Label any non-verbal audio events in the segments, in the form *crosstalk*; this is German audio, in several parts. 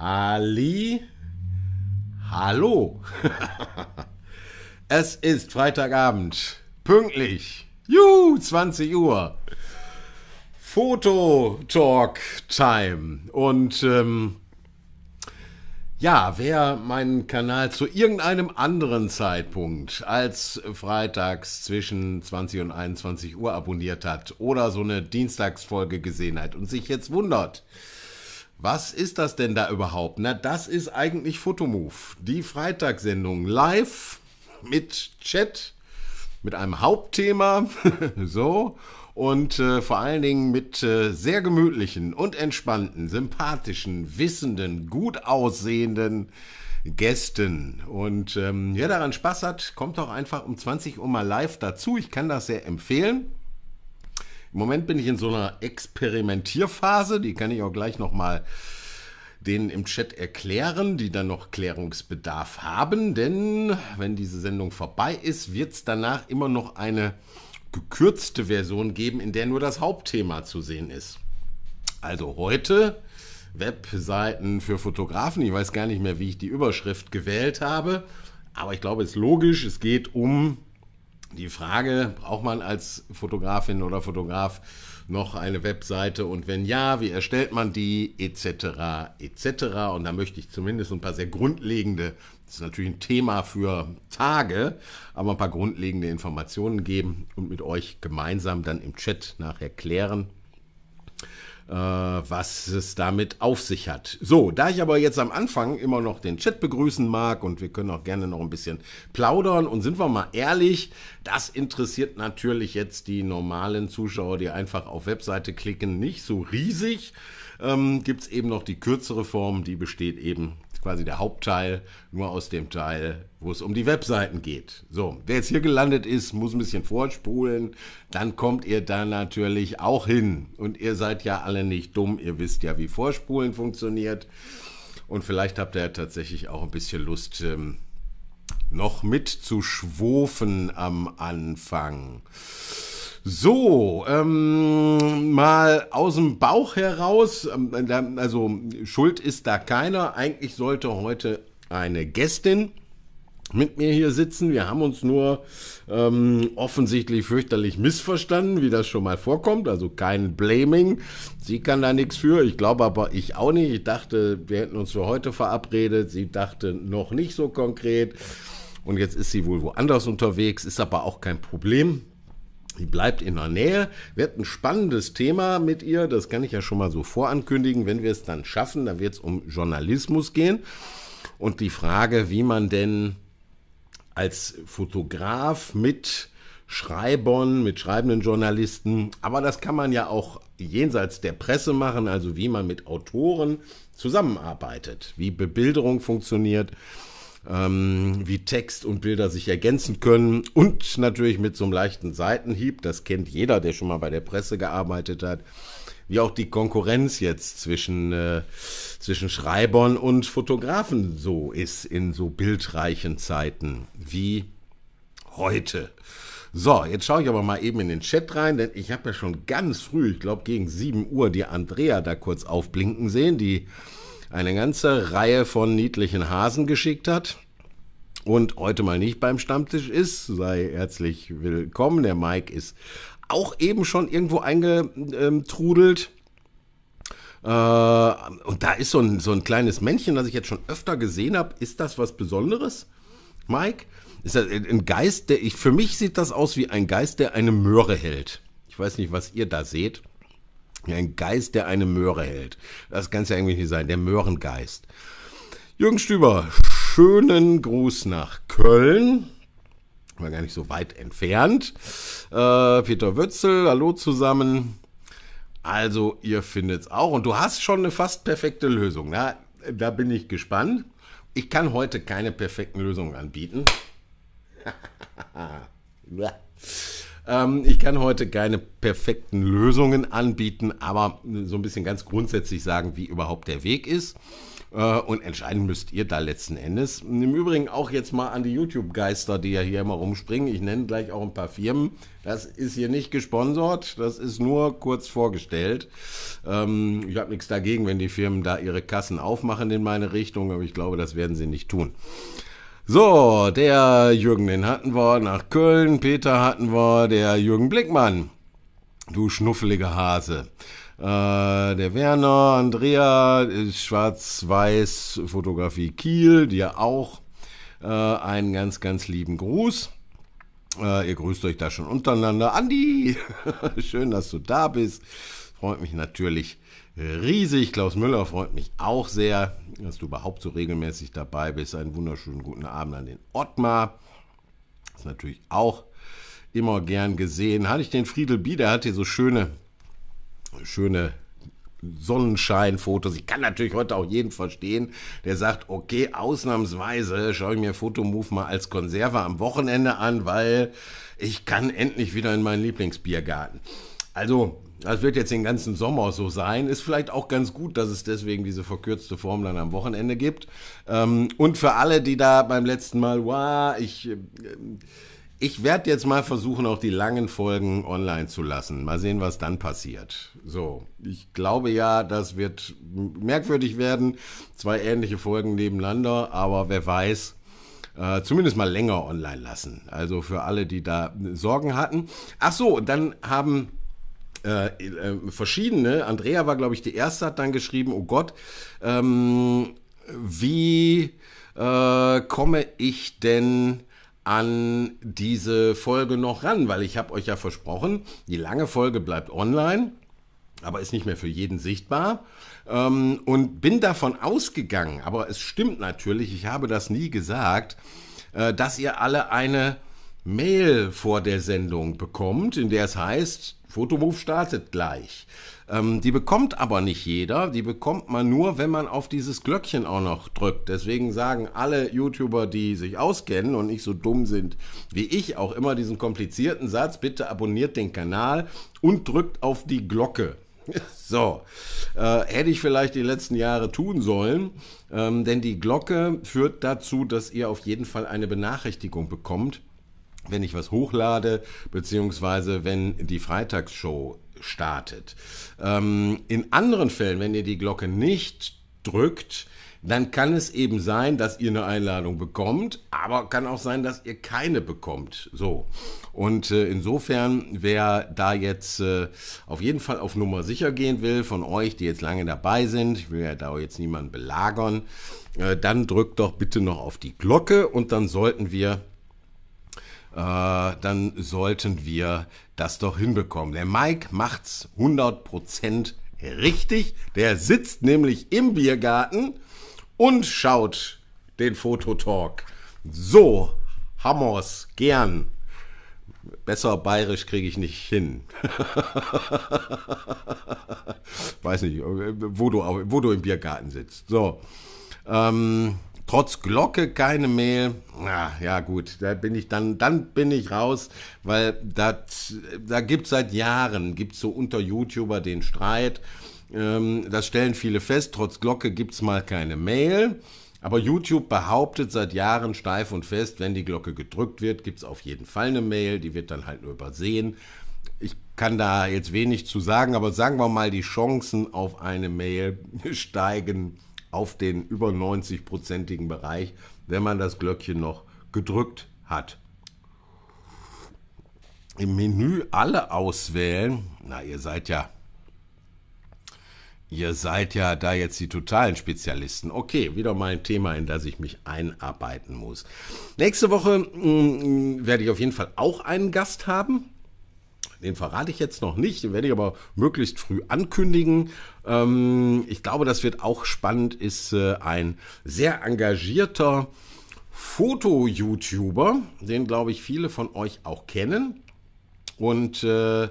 Halli, hallo. *laughs* es ist Freitagabend, pünktlich, juhu, 20 Uhr. Foto-Talk-Time. Und ähm, ja, wer meinen Kanal zu irgendeinem anderen Zeitpunkt als freitags zwischen 20 und 21 Uhr abonniert hat oder so eine Dienstagsfolge gesehen hat und sich jetzt wundert, was ist das denn da überhaupt? Na, das ist eigentlich Fotomove. Die Freitagssendung live mit Chat, mit einem Hauptthema, *laughs* so, und äh, vor allen Dingen mit äh, sehr gemütlichen und entspannten, sympathischen, wissenden, gut aussehenden Gästen. Und ähm, wer daran Spaß hat, kommt doch einfach um 20 Uhr mal live dazu. Ich kann das sehr empfehlen. Im Moment bin ich in so einer Experimentierphase, die kann ich auch gleich nochmal denen im Chat erklären, die dann noch Klärungsbedarf haben, denn wenn diese Sendung vorbei ist, wird es danach immer noch eine gekürzte Version geben, in der nur das Hauptthema zu sehen ist. Also heute Webseiten für Fotografen. Ich weiß gar nicht mehr, wie ich die Überschrift gewählt habe, aber ich glaube, es ist logisch. Es geht um die Frage, braucht man als Fotografin oder Fotograf noch eine Webseite und wenn ja, wie erstellt man die etc. etc. Und da möchte ich zumindest ein paar sehr grundlegende, das ist natürlich ein Thema für Tage, aber ein paar grundlegende Informationen geben und mit euch gemeinsam dann im Chat nachher klären. Äh, was es damit auf sich hat. So, da ich aber jetzt am Anfang immer noch den Chat begrüßen mag und wir können auch gerne noch ein bisschen plaudern und sind wir mal ehrlich, das interessiert natürlich jetzt die normalen Zuschauer, die einfach auf Webseite klicken, nicht so riesig. Ähm, Gibt es eben noch die kürzere Form, die besteht eben quasi der Hauptteil, nur aus dem Teil, wo es um die Webseiten geht. So, wer jetzt hier gelandet ist, muss ein bisschen vorspulen, dann kommt ihr da natürlich auch hin. Und ihr seid ja alle nicht dumm, ihr wisst ja, wie Vorspulen funktioniert. Und vielleicht habt ihr ja tatsächlich auch ein bisschen Lust, ähm, noch mitzuschwofen am Anfang. So, ähm, mal aus dem Bauch heraus, ähm, also Schuld ist da keiner. Eigentlich sollte heute eine Gästin mit mir hier sitzen. Wir haben uns nur ähm, offensichtlich fürchterlich missverstanden, wie das schon mal vorkommt. Also kein Blaming. Sie kann da nichts für. Ich glaube aber ich auch nicht. Ich dachte, wir hätten uns für heute verabredet. Sie dachte noch nicht so konkret. Und jetzt ist sie wohl woanders unterwegs, ist aber auch kein Problem. Sie bleibt in der Nähe, wird ein spannendes Thema mit ihr, das kann ich ja schon mal so vorankündigen. Wenn wir es dann schaffen, dann wird es um Journalismus gehen und die Frage, wie man denn als Fotograf mit Schreibern, mit schreibenden Journalisten, aber das kann man ja auch jenseits der Presse machen, also wie man mit Autoren zusammenarbeitet, wie Bebilderung funktioniert ähm, wie Text und Bilder sich ergänzen können und natürlich mit so einem leichten Seitenhieb, das kennt jeder, der schon mal bei der Presse gearbeitet hat, wie auch die Konkurrenz jetzt zwischen, äh, zwischen Schreibern und Fotografen so ist in so bildreichen Zeiten wie heute. So, jetzt schaue ich aber mal eben in den Chat rein, denn ich habe ja schon ganz früh, ich glaube gegen 7 Uhr, die Andrea da kurz aufblinken sehen, die eine ganze Reihe von niedlichen Hasen geschickt hat und heute mal nicht beim Stammtisch ist, sei herzlich willkommen. Der Mike ist auch eben schon irgendwo eingetrudelt. Äh, und da ist so ein, so ein kleines Männchen, das ich jetzt schon öfter gesehen habe. Ist das was Besonderes, Mike? Ist das ein Geist, der ich, für mich sieht das aus wie ein Geist, der eine Möhre hält. Ich weiß nicht, was ihr da seht. Ein Geist, der eine Möhre hält. Das kann es ja eigentlich nicht sein, der Möhrengeist. Jürgen Stüber, schönen Gruß nach Köln. War gar nicht so weit entfernt. Äh, Peter Wötzel, hallo zusammen. Also, ihr findet es auch. Und du hast schon eine fast perfekte Lösung. Na, da bin ich gespannt. Ich kann heute keine perfekten Lösungen anbieten. *laughs* Ähm, ich kann heute keine perfekten Lösungen anbieten, aber so ein bisschen ganz grundsätzlich sagen, wie überhaupt der Weg ist. Äh, und entscheiden müsst ihr da letzten Endes. Im Übrigen auch jetzt mal an die YouTube-Geister, die ja hier immer rumspringen. Ich nenne gleich auch ein paar Firmen. Das ist hier nicht gesponsert, das ist nur kurz vorgestellt. Ähm, ich habe nichts dagegen, wenn die Firmen da ihre Kassen aufmachen in meine Richtung, aber ich glaube, das werden sie nicht tun. So, der Jürgen, den hatten wir nach Köln. Peter hatten wir, der Jürgen Blickmann. Du schnuffelige Hase. Äh, der Werner, Andrea, Schwarz-Weiß, Fotografie Kiel, dir auch äh, einen ganz, ganz lieben Gruß. Äh, ihr grüßt euch da schon untereinander. Andi, *laughs* schön, dass du da bist. Freut mich natürlich riesig. Klaus Müller freut mich auch sehr, dass du überhaupt so regelmäßig dabei bist. Einen wunderschönen guten Abend an den Ottmar. Ist natürlich auch immer gern gesehen. Hatte ich den Friedel Bieder, hat hier so schöne, schöne Sonnenscheinfotos. Ich kann natürlich heute auch jeden verstehen, der sagt, okay, ausnahmsweise schaue ich mir Fotomove mal als Konserve am Wochenende an, weil ich kann endlich wieder in meinen Lieblingsbiergarten. Also das wird jetzt den ganzen Sommer so sein. Ist vielleicht auch ganz gut, dass es deswegen diese verkürzte Form dann am Wochenende gibt. Ähm, und für alle, die da beim letzten Mal, wow, ich, äh, ich werde jetzt mal versuchen, auch die langen Folgen online zu lassen. Mal sehen, was dann passiert. So, ich glaube ja, das wird merkwürdig werden. Zwei ähnliche Folgen nebeneinander, aber wer weiß. Äh, zumindest mal länger online lassen. Also für alle, die da Sorgen hatten. Ach so, dann haben äh, äh, verschiedene. Andrea war, glaube ich, die erste, hat dann geschrieben, oh Gott, ähm, wie äh, komme ich denn an diese Folge noch ran? Weil ich habe euch ja versprochen, die lange Folge bleibt online, aber ist nicht mehr für jeden sichtbar. Ähm, und bin davon ausgegangen, aber es stimmt natürlich, ich habe das nie gesagt, äh, dass ihr alle eine Mail vor der Sendung bekommt, in der es heißt, Fotomove startet gleich. Ähm, die bekommt aber nicht jeder. Die bekommt man nur, wenn man auf dieses Glöckchen auch noch drückt. Deswegen sagen alle YouTuber, die sich auskennen und nicht so dumm sind wie ich, auch immer diesen komplizierten Satz: bitte abonniert den Kanal und drückt auf die Glocke. *laughs* So, äh, hätte ich vielleicht die letzten Jahre tun sollen, ähm, denn die Glocke führt dazu, dass ihr auf jeden Fall eine Benachrichtigung bekommt, wenn ich was hochlade, beziehungsweise wenn die Freitagsshow startet. Ähm, in anderen Fällen, wenn ihr die Glocke nicht drückt, dann kann es eben sein, dass ihr eine Einladung bekommt, aber kann auch sein, dass ihr keine bekommt. So. Und äh, insofern, wer da jetzt äh, auf jeden Fall auf Nummer sicher gehen will, von euch, die jetzt lange dabei sind, ich will ja da jetzt niemanden belagern, äh, dann drückt doch bitte noch auf die Glocke und dann sollten wir äh, dann sollten wir das doch hinbekommen. Der Mike macht's 100% richtig. Der sitzt nämlich im Biergarten und schaut den Fototalk. So, Hammers, gern. Besser bayerisch kriege ich nicht hin. *laughs* Weiß nicht, wo du, wo du im Biergarten sitzt. So. Ähm, Trotz Glocke keine Mail. Na, ja gut, da bin ich dann, dann bin ich raus, weil das, da gibt es seit Jahren, gibt so unter YouTuber den Streit. Ähm, das stellen viele fest, trotz Glocke gibt es mal keine Mail. Aber YouTube behauptet seit Jahren steif und fest, wenn die Glocke gedrückt wird, gibt es auf jeden Fall eine Mail, die wird dann halt nur übersehen. Ich kann da jetzt wenig zu sagen, aber sagen wir mal, die Chancen auf eine Mail *laughs* steigen auf den über 90-prozentigen Bereich, wenn man das Glöckchen noch gedrückt hat. Im Menü alle auswählen. Na, ihr seid ja. Ihr seid ja da jetzt die totalen Spezialisten. Okay, wieder mal ein Thema, in das ich mich einarbeiten muss. Nächste Woche mh, mm, mm, werde ich auf jeden Fall auch einen Gast haben. Den verrate ich jetzt noch nicht, den werde ich aber möglichst früh ankündigen. Ähm, ich glaube, das wird auch spannend, ist äh, ein sehr engagierter Foto-YouTuber, den glaube ich viele von euch auch kennen. Und äh,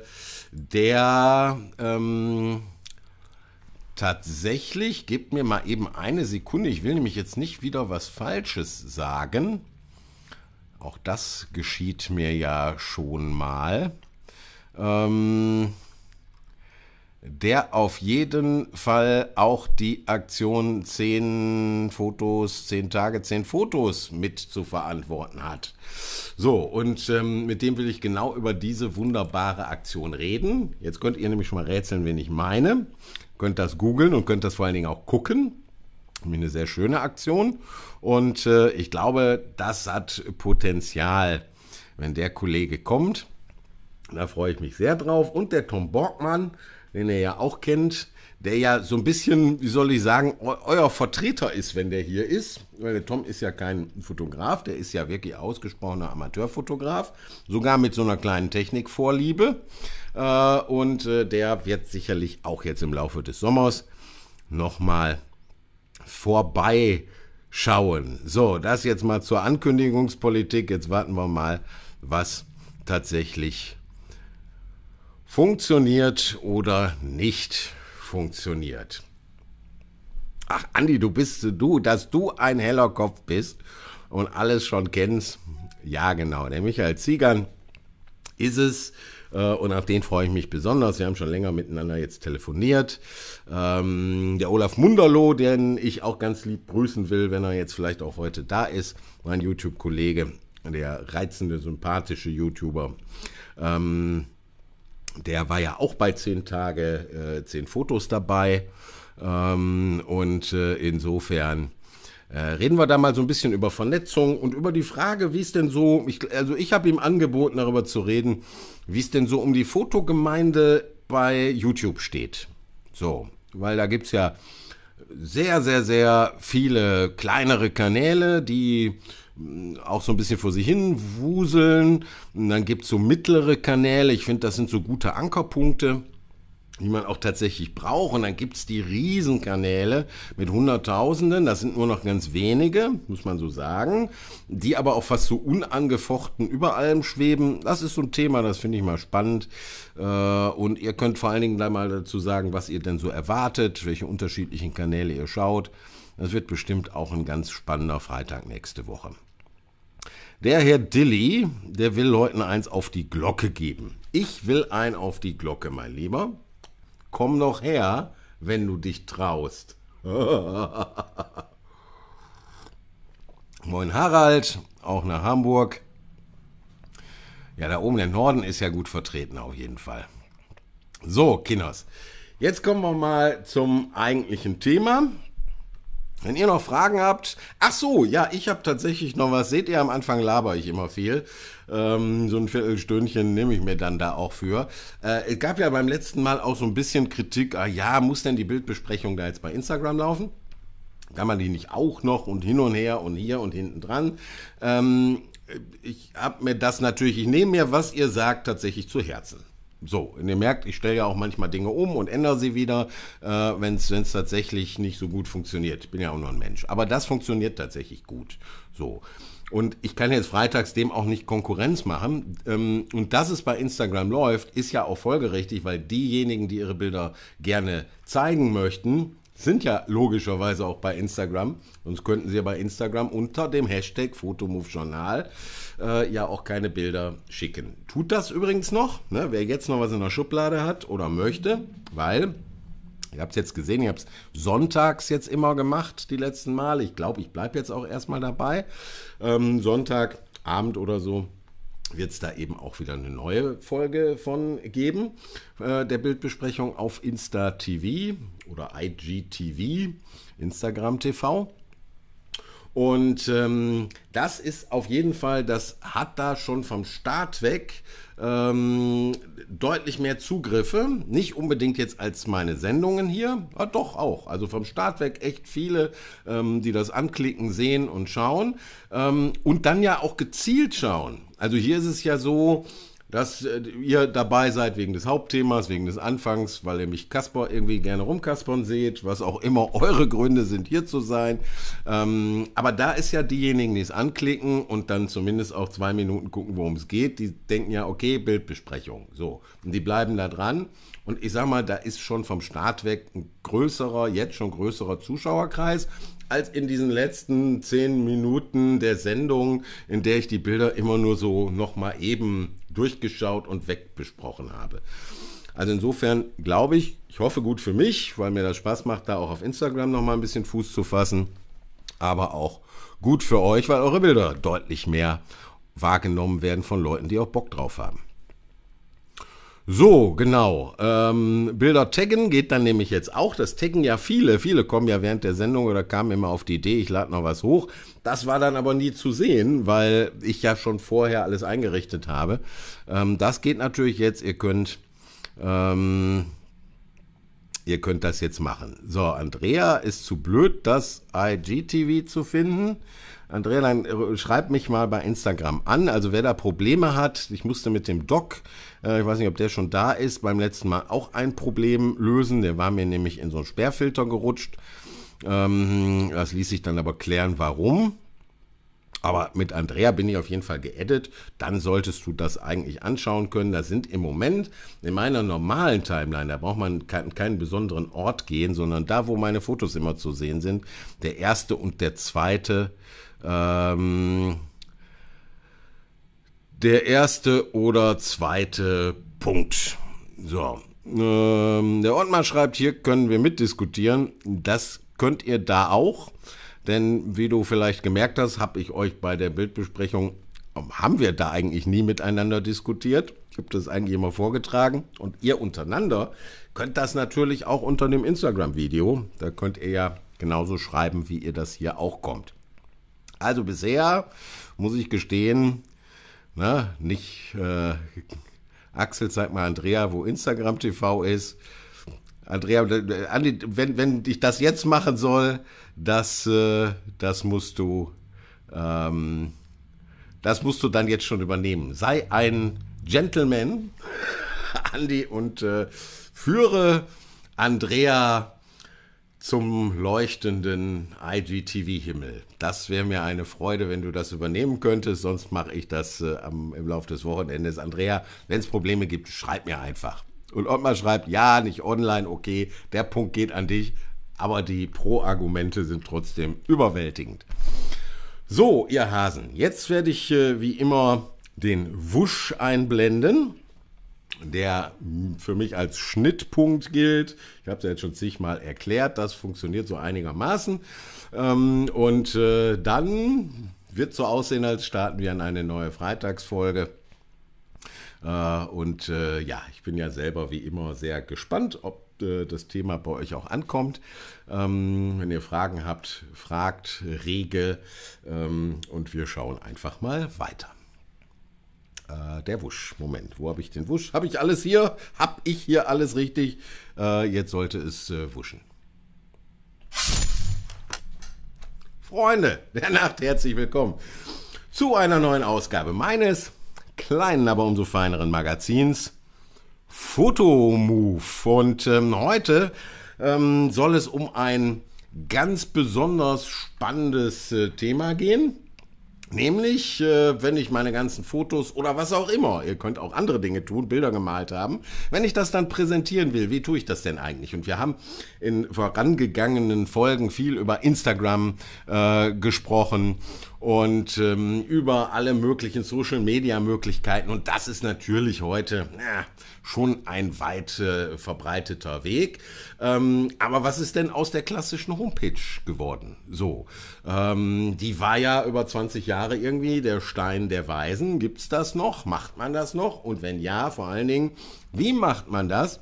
der ähm, tatsächlich, gebt mir mal eben eine Sekunde, ich will nämlich jetzt nicht wieder was Falsches sagen. Auch das geschieht mir ja schon mal. Ähm, der auf jeden Fall auch die Aktion 10 Fotos, 10 Tage, 10 Fotos mit zu verantworten hat. So, und ähm, mit dem will ich genau über diese wunderbare Aktion reden. Jetzt könnt ihr nämlich schon mal rätseln, wen ich meine. Könnt das googeln und könnt das vor allen Dingen auch gucken. Eine sehr schöne Aktion. Und äh, ich glaube, das hat Potenzial, wenn der Kollege kommt da freue ich mich sehr drauf. Und der Tom Borgmann, den ihr ja auch kennt, der ja so ein bisschen, wie soll ich sagen, euer Vertreter ist, wenn der hier ist. Weil der Tom ist ja kein Fotograf, der ist ja wirklich ausgesprochener Amateurfotograf, sogar mit so einer kleinen Technikvorliebe. Äh, und äh, der wird sicherlich auch jetzt im Laufe des Sommers nochmal vorbeischauen. So, das jetzt mal zur Ankündigungspolitik. Jetzt warten wir mal, was tatsächlich passiert. Funktioniert oder nicht funktioniert. Ach, Andi, du bist du, dass du ein heller Kopf bist und alles schon kennst. Ja, genau. Der Michael Ziegern ist es. Äh, und auf den freue ich mich besonders. Wir haben schon länger miteinander jetzt telefoniert. Ähm, der Olaf Munderloh, den ich auch ganz lieb grüßen will, wenn er jetzt vielleicht auch heute da ist. Mein YouTube-Kollege, der reizende, sympathische YouTuber. Ähm, der war ja auch bei zehn Tage, äh, zehn Fotos dabei. Ähm, und äh, insofern äh, reden wir da mal so ein bisschen über Vernetzung und über die Frage, wie es denn so, ich, also ich habe ihm angeboten, darüber zu reden, wie es denn so um die Fotogemeinde bei YouTube steht. So, weil da gibt es ja sehr, sehr, sehr viele kleinere Kanäle, die auch so ein bisschen vor sich hin wuseln. Und dann gibt es so mittlere Kanäle. Ich finde, das sind so gute Ankerpunkte die man auch tatsächlich braucht. Und dann gibt es die Riesenkanäle mit Hunderttausenden, das sind nur noch ganz wenige, muss man so sagen, die aber auch fast so unangefochten über allem schweben. Das ist so ein Thema, das finde ich mal spannend. Äh, und ihr könnt vor allen Dingen gleich mal dazu sagen, was ihr denn so erwartet, welche unterschiedlichen Kanäle ihr schaut. Das wird bestimmt auch ein ganz spannender Freitag nächste Woche. Der Herr Dilly, der will Leuten eins auf die Glocke geben. Ich will ein auf die Glocke, mein Lieber. Komm noch her, wenn du dich traust. *laughs* Moin Harald, auch nach Hamburg. Ja, da oben der Norden ist ja gut vertreten, auf jeden Fall. So, Kinders, jetzt kommen wir mal zum eigentlichen Thema. Wenn ihr noch Fragen habt, ach so, ja, ich habe tatsächlich noch was. Seht ihr, am Anfang laber ich immer viel. Ähm, so ein Viertelstündchen nehme ich mir dann da auch für. Äh, es gab ja beim letzten Mal auch so ein bisschen Kritik. Ah ja, muss denn die Bildbesprechung da jetzt bei Instagram laufen? Kann man die nicht auch noch und hin und her und hier und hinten dran? Ähm, ich habe mir das natürlich, ich nehme mir, was ihr sagt, tatsächlich zu Herzen. So, und ihr merkt, ich stelle ja auch manchmal Dinge um und ändere sie wieder, äh, wenn es tatsächlich nicht so gut funktioniert. Ich bin ja auch nur ein Mensch. Aber das funktioniert tatsächlich gut. So. Und ich kann jetzt freitags dem auch nicht Konkurrenz machen. Ähm, und dass es bei Instagram läuft, ist ja auch folgerichtig, weil diejenigen, die ihre Bilder gerne zeigen möchten, sind ja logischerweise auch bei Instagram. Sonst könnten sie ja bei Instagram unter dem Hashtag Fotomovejournal Journal äh, ja auch keine Bilder schicken. Tut das übrigens noch, ne? wer jetzt noch was in der Schublade hat oder möchte, weil Ihr habt es jetzt gesehen, ich habe es sonntags jetzt immer gemacht, die letzten Male. Ich glaube, ich bleibe jetzt auch erstmal dabei. Ähm, Sonntagabend oder so wird es da eben auch wieder eine neue Folge von geben, äh, der Bildbesprechung auf Insta TV oder IGTV, Instagram TV. Und ähm, das ist auf jeden Fall, das hat da schon vom Start weg ähm, deutlich mehr Zugriffe. Nicht unbedingt jetzt als meine Sendungen hier, aber doch auch. Also vom Start weg echt viele, ähm, die das anklicken, sehen und schauen. Ähm, und dann ja auch gezielt schauen. Also hier ist es ja so, dass äh, ihr dabei seid wegen des Hauptthemas, wegen des Anfangs, weil ihr mich Kasper irgendwie gerne rumkaspern seht, was auch immer *laughs* eure Gründe sind, hier zu sein. Ähm, aber da ist ja diejenigen, die es anklicken und dann zumindest auch zwei Minuten gucken, worum es geht, die denken ja, okay, Bildbesprechung. So. Und die bleiben da dran. Und ich sag mal, da ist schon vom Start weg ein größerer, jetzt schon größerer Zuschauerkreis als in diesen letzten zehn Minuten der Sendung, in der ich die Bilder immer nur so nochmal eben durchgeschaut und wegbesprochen habe. Also insofern glaube ich, ich hoffe gut für mich, weil mir das Spaß macht, da auch auf Instagram nochmal ein bisschen Fuß zu fassen, aber auch gut für euch, weil eure Bilder deutlich mehr wahrgenommen werden von Leuten, die auch Bock drauf haben. So, genau. Ähm, Bilder taggen geht dann nämlich jetzt auch. Das taggen ja viele. Viele kommen ja während der Sendung oder kamen immer auf die Idee, ich lade noch was hoch. Das war dann aber nie zu sehen, weil ich ja schon vorher alles eingerichtet habe. Ähm, das geht natürlich jetzt. Ihr könnt, ähm, ihr könnt das jetzt machen. So, Andrea ist zu blöd, das IGTV zu finden. Andrea, dann äh, schreib mich mal bei Instagram an. Also wer da Probleme hat, ich musste mit dem Doc, äh, ich weiß nicht, ob der schon da ist, beim letzten Mal auch ein Problem lösen. Der war mir nämlich in so einen Sperrfilter gerutscht. Ähm, das ließ sich dann aber klären, warum. Aber mit Andrea bin ich auf jeden Fall geedit. Dann solltest du das eigentlich anschauen können. Da sind im Moment in meiner normalen Timeline, da braucht man keinen, keinen besonderen Ort gehen, sondern da, wo meine Fotos immer zu sehen sind, der erste und der zweite ähm, der erste oder zweite Punkt. So, ähm, der Ottmar schreibt, hier können wir mitdiskutieren. Das könnt ihr da auch, denn wie du vielleicht gemerkt hast, habe ich euch bei der Bildbesprechung, haben wir da eigentlich nie miteinander diskutiert. Ich habe das eigentlich immer vorgetragen und ihr untereinander könnt das natürlich auch unter dem Instagram-Video. Da könnt ihr ja genauso schreiben, wie ihr das hier auch kommt. Also bisher muss ich gestehen, na, ne, nicht äh, Axel, zeig mal Andrea, wo Instagram TV ist. Andrea, Andi, wenn, wenn ich das jetzt machen soll, das, äh, das musst du ähm, das musst du dann jetzt schon übernehmen. Sei ein Gentleman, *laughs* Andi, und äh, führe Andrea zum leuchtenden IGTV-Himmel. Das wäre mir eine Freude, wenn du das übernehmen könntest. Sonst mache ich das äh, am, im Laufe des Wochenendes. Andrea, wenn es Probleme gibt, schreib mir einfach. Und Ottmar schreibt, ja, nicht online, okay, der Punkt geht an dich, aber die Pro-Argumente sind trotzdem überwältigend. So, ihr Hasen, jetzt werde ich äh, wie immer den Wusch einblenden der für mich als Schnittpunkt gilt. Ich habe es ja jetzt schon zigmal erklärt, das funktioniert so einigermaßen. Ähm, und äh, dann wird so aussehen, als starten wir an eine neue Freitagsfolge. Äh, und äh, ja, ich bin ja selber wie immer sehr gespannt, ob äh, das Thema bei euch auch ankommt. Ähm, wenn ihr Fragen habt, fragt rege ähm, und wir schauen einfach mal weiter. Äh, der Wusch. Moment, wo habe ich den Wusch? Habe ich alles hier? Habe ich hier alles richtig? Äh, jetzt sollte es äh, wuschen. Freunde *laughs* der Nacht, herzlich willkommen zu einer neuen Ausgabe meines kleinen, aber umso feineren Magazins Fotomove. Und ähm, heute ähm, soll es um ein ganz besonders spannendes äh, Thema gehen. Nämlich, äh, wenn ich meine ganzen Fotos oder was auch immer, ihr könnt auch andere Dinge tun, Bilder gemalt haben, wenn ich das dann präsentieren will, wie tue ich das denn eigentlich? Und wir haben in vorangegangenen Folgen viel über Instagram äh, gesprochen und ähm, über alle möglichen Social-Media-Möglichkeiten. Und das ist natürlich heute na, schon ein weit äh, verbreiteter Weg. Ähm, aber was ist denn aus der klassischen Homepage geworden? So, ähm, die war ja über 20 Jahre irgendwie der Stein der Weisen. Gibt es das noch? Macht man das noch? Und wenn ja, vor allen Dingen, wie macht man das?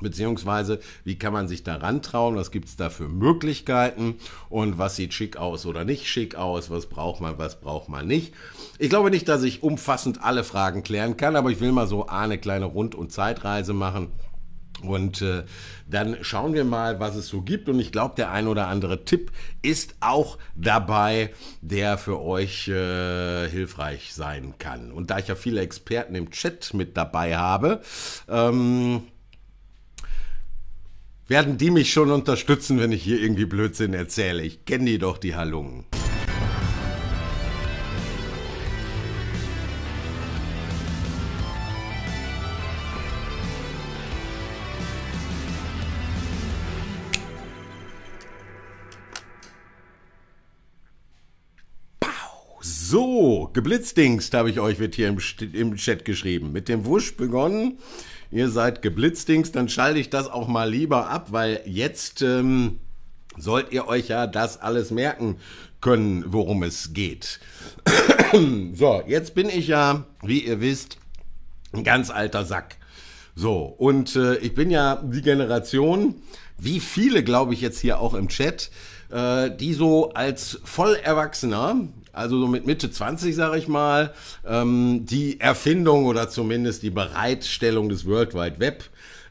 Beziehungsweise, wie kann man sich daran trauen? Was gibt es da für Möglichkeiten? Und was sieht schick aus oder nicht schick aus? Was braucht man, was braucht man nicht? Ich glaube nicht, dass ich umfassend alle Fragen klären kann, aber ich will mal so eine kleine Rund- und Zeitreise machen. Und äh, dann schauen wir mal, was es so gibt. Und ich glaube, der ein oder andere Tipp ist auch dabei, der für euch äh, hilfreich sein kann. Und da ich ja viele Experten im Chat mit dabei habe, ähm, werden die mich schon unterstützen, wenn ich hier irgendwie Blödsinn erzähle. Ich kenne die doch, die Halungen. So, geblitzdingst habe ich euch wird hier im, im Chat geschrieben. Mit dem Wusch begonnen ihr seid geblitzdings, dann schalte ich das auch mal lieber ab, weil jetzt ähm, sollt ihr euch ja das alles merken können, worum es geht. *clears throat* so, jetzt bin ich ja, wie ihr wisst, ein ganz alter Sack. So, und äh, ich bin ja die Generation, wie viele, glaube ich, jetzt hier auch im Chat, äh, die so als Vollerwachsener also so mit Mitte 20, sage ich mal, ähm, die Erfindung oder zumindest die Bereitstellung des World Wide Web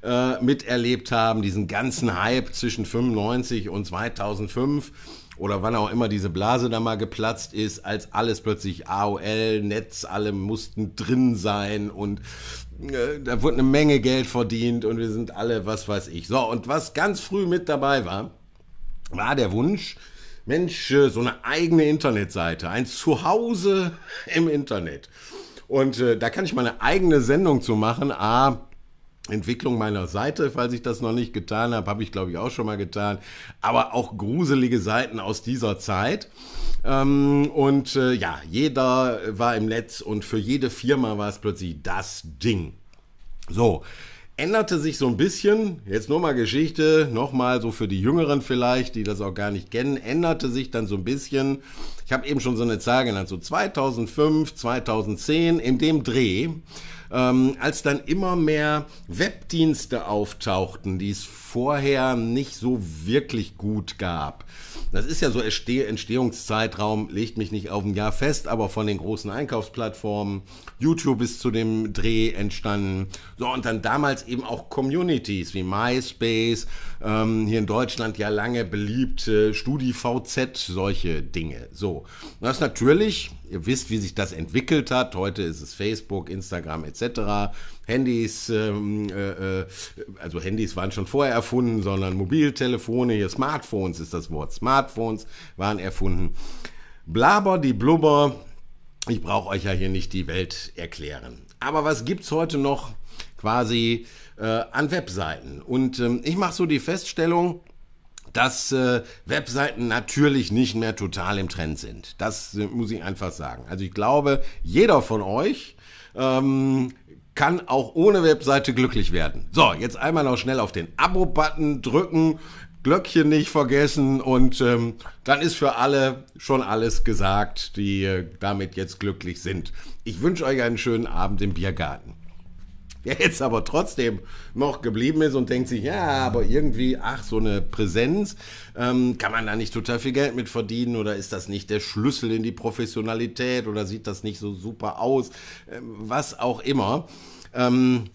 äh, miterlebt haben, diesen ganzen Hype zwischen 95 und 2005 oder wann auch immer diese Blase da mal geplatzt ist, als alles plötzlich AOL, Netz, alle mussten drin sein und äh, da wurde eine Menge Geld verdient und wir sind alle, was weiß ich. So, und was ganz früh mit dabei war, war der Wunsch, Mensch, äh, so eine eigene Internetseite, ein Zuhause *laughs* im Internet. Und äh, da kann ich meine eigene Sendung zu machen. A, Entwicklung meiner Seite, falls ich das noch nicht getan habe, habe ich glaube ich auch schon mal getan, aber auch gruselige Seiten aus dieser Zeit. Ähm, und äh, ja, jeder war im Netz und für jede Firma war es plötzlich das Ding. So, änderte sich so ein bisschen, jetzt nur mal Geschichte, nochmal so für die Jüngeren vielleicht, die das auch gar nicht kennen, änderte sich dann so ein bisschen, ich habe eben schon so eine Zahl genannt, so 2005, 2010, in dem Dreh, ähm, als dann immer mehr Webdienste auftauchten, die es vorher nicht so wirklich gut gab. Das ist ja so Entstehungszeitraum, legt mich nicht auf ein Jahr fest, aber von den großen Einkaufsplattformen, YouTube ist zu dem Dreh entstanden. So, und dann damals eben auch Communities wie MySpace, ähm, hier in Deutschland ja lange beliebt, äh, StudiVZ, solche Dinge. So, das ist natürlich, ihr wisst, wie sich das entwickelt hat. Heute ist es Facebook, Instagram etc. Handys, ähm, äh, äh, also Handys waren schon vorher erfunden, sondern Mobiltelefone, hier Smartphones ist das Wort. Smartphones waren erfunden. Blaber, die Blubber. Ich brauche euch ja hier nicht die Welt erklären. Aber was gibt es heute noch quasi äh, an Webseiten? Und ähm, ich mache so die Feststellung, dass äh, Webseiten natürlich nicht mehr total im Trend sind. Das äh, muss ich einfach sagen. Also ich glaube, jeder von euch ähm, kann auch ohne Webseite glücklich werden. So, jetzt einmal noch schnell auf den Abo-Button drücken, Glöckchen nicht vergessen und ähm, dann ist für alle schon alles gesagt, die äh, damit jetzt glücklich sind. Ich wünsche euch einen schönen Abend im Biergarten der *laughs* jetzt aber trotzdem noch geblieben ist und denkt sich, ja, aber irgendwie, ach, so eine Präsenz, ähm, kann man da nicht total viel Geld mit verdienen oder ist das nicht der Schlüssel in die Professionalität oder sieht das nicht so super aus, ähm, was auch immer. Ähm,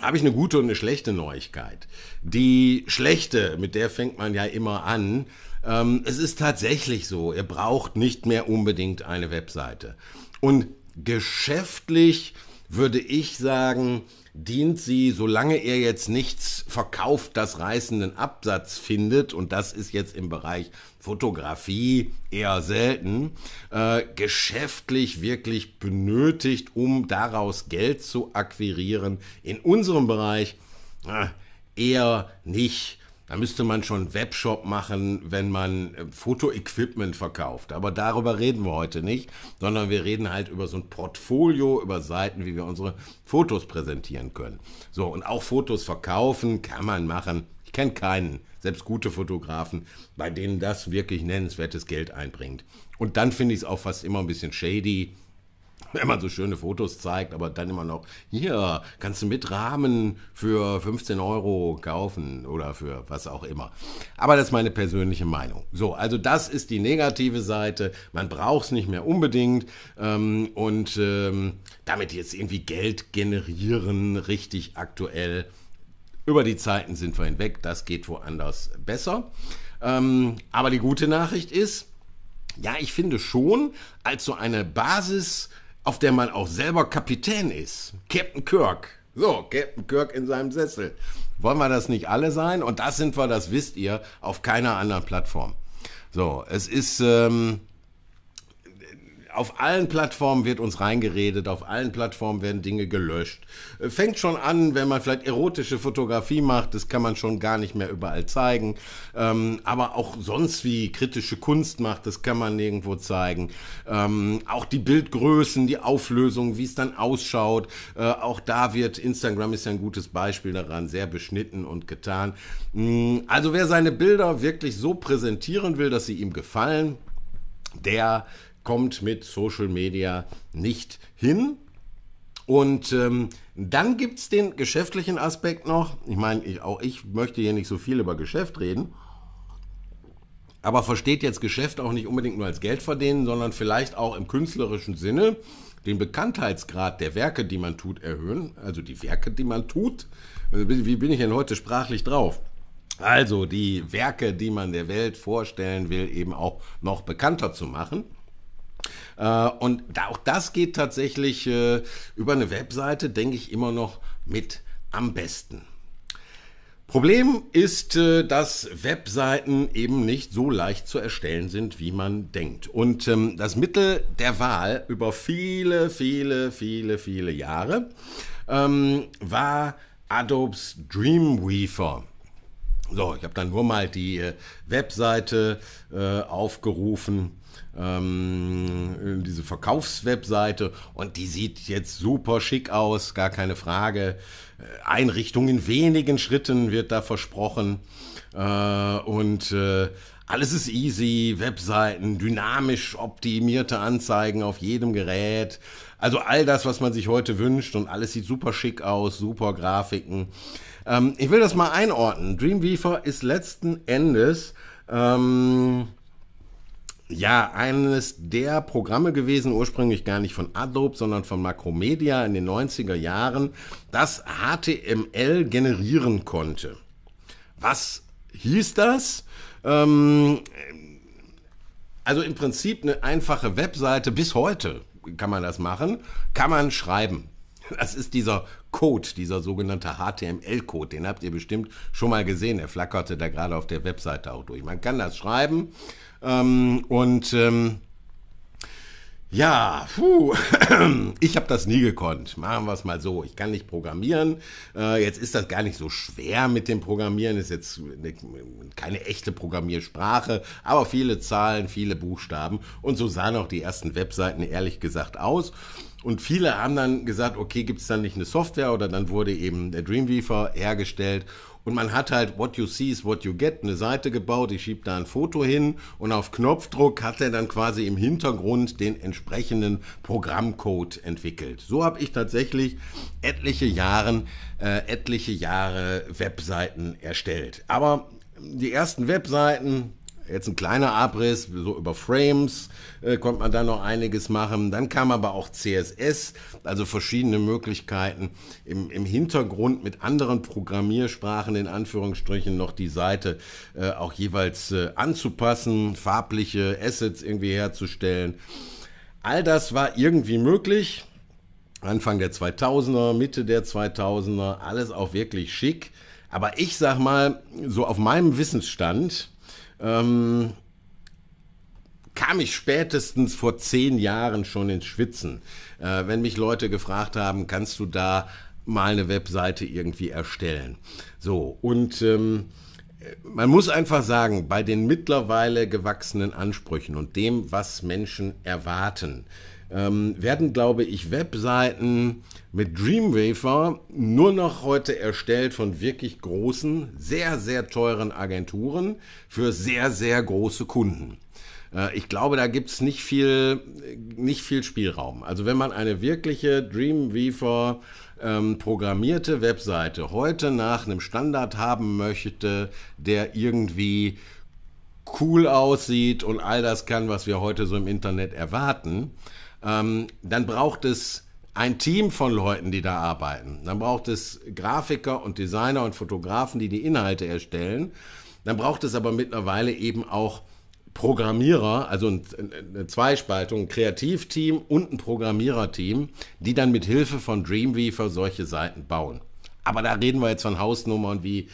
habe ich eine gute und eine schlechte Neuigkeit. Die schlechte, mit der fängt man ja immer an. Ähm, es ist tatsächlich so, ihr braucht nicht mehr unbedingt eine Webseite. Und geschäftlich würde ich sagen, dient sie, solange er jetzt nichts verkauft, das reißenden Absatz findet, und das ist jetzt im Bereich Fotografie eher selten, äh, geschäftlich wirklich benötigt, um daraus Geld zu akquirieren. In unserem Bereich äh, eher nicht. Da müsste man schon einen Webshop machen, wenn man äh, Fotoequipment verkauft. Aber darüber reden wir heute nicht, sondern wir reden halt über so ein Portfolio, über Seiten, wie wir unsere Fotos präsentieren können. So, und auch Fotos verkaufen kann man machen. Ich kenne keinen, selbst gute Fotografen, bei denen das wirklich nennenswertes Geld einbringt. Und dann finde ich es auch fast immer ein bisschen shady, *laughs* wenn man so schöne Fotos zeigt, aber dann immer noch, hier kannst du mit Rahmen für 15 Euro kaufen oder für was auch immer. Aber das ist meine persönliche Meinung. So, also das ist die negative Seite. Man braucht es nicht mehr unbedingt. Ähm, und ähm, damit jetzt irgendwie Geld generieren, richtig aktuell. Über die Zeiten sind wir hinweg, das geht woanders besser. Ähm, aber die gute Nachricht ist, ja, ich finde schon, als so eine Basis auf der man auch selber Kapitän ist. Captain Kirk. So, Captain Kirk in seinem Sessel. Wollen wir das nicht alle sein? Und das sind wir, das wisst ihr, auf keiner anderen Plattform. So, es ist ähm, auf allen Plattformen wird uns reingeredet, auf allen Plattformen werden Dinge gelöscht. Äh, fängt schon an, wenn man vielleicht erotische Fotografie macht, das kann man schon gar nicht mehr überall zeigen. Ähm, aber auch sonst wie kritische Kunst macht, das kann man nirgendwo zeigen. Ähm, auch die Bildgrößen, die Auflösung, wie es dann ausschaut, äh, auch da wird Instagram ist ja ein gutes Beispiel daran, sehr beschnitten und getan. Mm, also wer seine Bilder wirklich so präsentieren will, dass sie ihm gefallen, der kommt mit Social Media nicht hin. Und ähm, dann gibt es den geschäftlichen Aspekt noch. Ich meine, ich, auch ich möchte hier nicht so viel über Geschäft reden. Aber versteht jetzt Geschäft auch nicht unbedingt nur als Geld verdienen, sondern vielleicht auch im künstlerischen Sinne den Bekanntheitsgrad der Werke, die man tut, erhöhen. Also die Werke, die man tut. Also wie bin ich denn heute sprachlich drauf? Also die Werke, die man der Welt vorstellen will, eben auch noch bekannter zu machen. Äh, und auch das geht tatsächlich äh, über eine Webseite, denke ich, immer noch mit am besten. Problem ist, äh, dass Webseiten eben nicht so leicht zu erstellen sind, wie man denkt. Und ähm, das Mittel der Wahl über viele, viele, viele, viele Jahre ähm, war Adobes Dreamweaver. So, ich habe dann nur mal die äh, Webseite äh, aufgerufen ähm, äh, diese Verkaufswebseite und die sieht jetzt super schick aus, gar keine Frage. Äh, Einrichtung in wenigen Schritten wird da versprochen äh, und äh, alles ist easy, Webseiten, dynamisch optimierte Anzeigen auf jedem Gerät. Also all das, was man sich heute wünscht und alles sieht super schick aus, super Grafiken. Ähm, ich will das mal einordnen. Dreamweaver ist letzten Endes ähm, ja, eines der Programme gewesen, ursprünglich gar nicht von Adobe, sondern von Macromedia in den 90er Jahren, das HTML generieren konnte. Was hieß das? Ähm, also im Prinzip eine einfache Webseite, bis heute kann man das machen, kann man schreiben. Das ist dieser Code, dieser sogenannte HTML-Code. Den habt ihr bestimmt schon mal gesehen. Er flackerte da gerade auf der Webseite auch durch. Man kann das schreiben ähm, und ähm, ja, puh, *clears throat* ich habe das nie gekonnt. Machen wir es mal so. Ich kann nicht programmieren. Äh, jetzt ist das gar nicht so schwer mit dem Programmieren. Ist jetzt ne, keine echte Programmiersprache, aber viele Zahlen, viele Buchstaben. Und so sahen auch die ersten Webseiten ehrlich gesagt aus. Und viele haben dann gesagt, okay, gibt es dann nicht eine Software oder dann wurde eben der Dreamweaver hergestellt und man hat halt What You See is What You Get eine Seite gebaut, ich schiebe da ein Foto hin und auf Knopfdruck hat er dann quasi im Hintergrund den entsprechenden Programmcode entwickelt. So habe ich tatsächlich etliche, Jahren, äh, etliche Jahre Webseiten erstellt. Aber die ersten Webseiten, jetzt ein kleiner Abriss, so über Frames äh, konnte man da noch einiges machen. Dann kam aber auch CSS, also verschiedene Möglichkeiten im, im Hintergrund mit anderen Programmiersprachen in Anführungsstrichen noch die Seite äh, auch jeweils äh, anzupassen, farbliche Assets irgendwie herzustellen. All das war irgendwie möglich. Anfang der 2000er, Mitte der 2000er, alles auch wirklich schick. Aber ich sag mal, so auf meinem Wissensstand, ähm, kam ich spätestens vor zehn Jahren schon ins Schwitzen. Äh, wenn mich Leute gefragt haben, kannst du da mal eine Webseite irgendwie erstellen. So, und ähm, man muss einfach sagen, bei den mittlerweile gewachsenen Ansprüchen und dem, was Menschen erwarten, ähm, werden, glaube ich, Webseiten mit Dreamweaver nur noch heute erstellt von wirklich großen, sehr, sehr teuren Agenturen für sehr, sehr große Kunden. Äh, ich glaube, da gibt es nicht viel, nicht viel Spielraum. Also wenn man eine wirkliche Dreamweaver ähm, programmierte Webseite heute nach einem Standard haben möchte, der irgendwie cool aussieht und all das kann, was wir heute so im Internet erwarten, ähm, dann braucht es ein Team von Leuten, die da arbeiten. Dann braucht es Grafiker und Designer und Fotografen, die die Inhalte erstellen. Dann braucht es aber mittlerweile eben auch Programmierer, also eine Zweispaltung, ein Kreativteam und ein Programmiererteam, die dann mit Hilfe von Dreamweaver solche Seiten bauen. Aber da reden wir jetzt von Hausnummern wie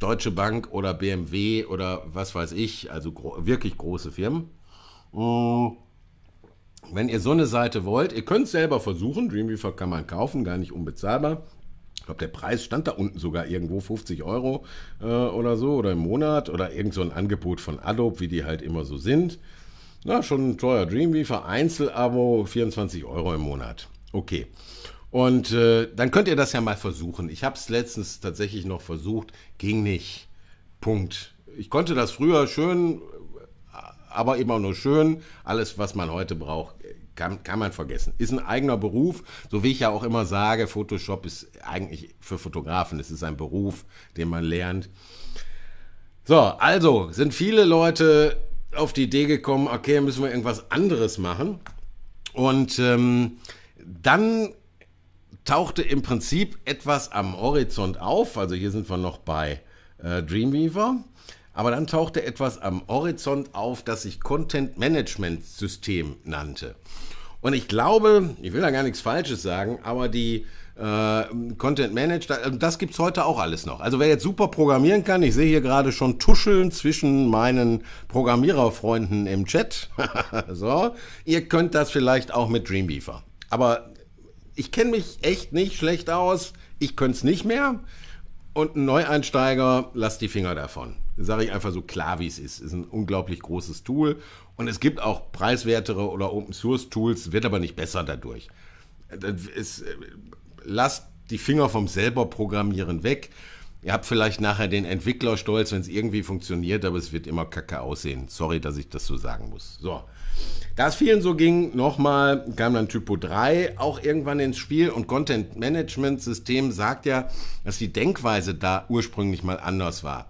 Deutsche Bank oder BMW oder was weiß ich, also gro wirklich große Firmen. Oh wenn ihr so eine Seite wollt, ihr könnt es selber versuchen. Dreamweaver kann man kaufen, gar nicht unbezahlbar. Ich glaube, der Preis stand da unten sogar irgendwo 50 Euro äh, oder so oder im Monat oder irgend so ein Angebot von Adobe, wie die halt immer so sind. Na, schon ein teuer Dreamweaver, Einzelabo, 24 Euro im Monat. Okay. Und äh, dann könnt ihr das ja mal versuchen. Ich habe es letztens tatsächlich noch versucht, ging nicht. Punkt. Ich konnte das früher schön aber eben auch nur schön. Alles, was man heute braucht, kann, kann man vergessen. Ist ein eigener Beruf, so wie ich ja auch immer sage, Photoshop ist eigentlich für Fotografen, es ist ein Beruf, den man lernt. So, also sind viele Leute auf die Idee gekommen, okay, müssen wir irgendwas anderes machen. Und ähm, dann tauchte im Prinzip etwas am Horizont auf. Also hier sind wir noch bei äh, Dreamweaver. Aber dann tauchte etwas am Horizont auf, das sich Content Management System nannte. Und ich glaube, ich will da gar nichts Falsches sagen, aber die äh, Content Manager, also das gibt es heute auch alles noch. Also wer jetzt super programmieren kann, ich sehe hier gerade schon Tuscheln zwischen meinen Programmiererfreunden im Chat. *laughs* so, ihr könnt das vielleicht auch mit Dreamweaver. Aber ich kenne mich echt nicht schlecht aus. Ich könnte es nicht mehr. Und ein Neueinsteiger, lasst die Finger davon. Sage ich einfach so klar, wie es ist. Ist ein unglaublich großes Tool und es gibt auch preiswertere oder Open Source Tools, wird aber nicht besser dadurch. Ist, äh, lasst die Finger vom selber Programmieren weg. Ihr habt vielleicht nachher den Entwickler stolz, wenn es irgendwie funktioniert, aber es wird immer kacke aussehen. Sorry, dass ich das so sagen muss. So. Da es vielen so ging, nochmal kam dann Typo 3 auch irgendwann ins Spiel und Content Management System sagt ja, dass die Denkweise da ursprünglich mal anders war.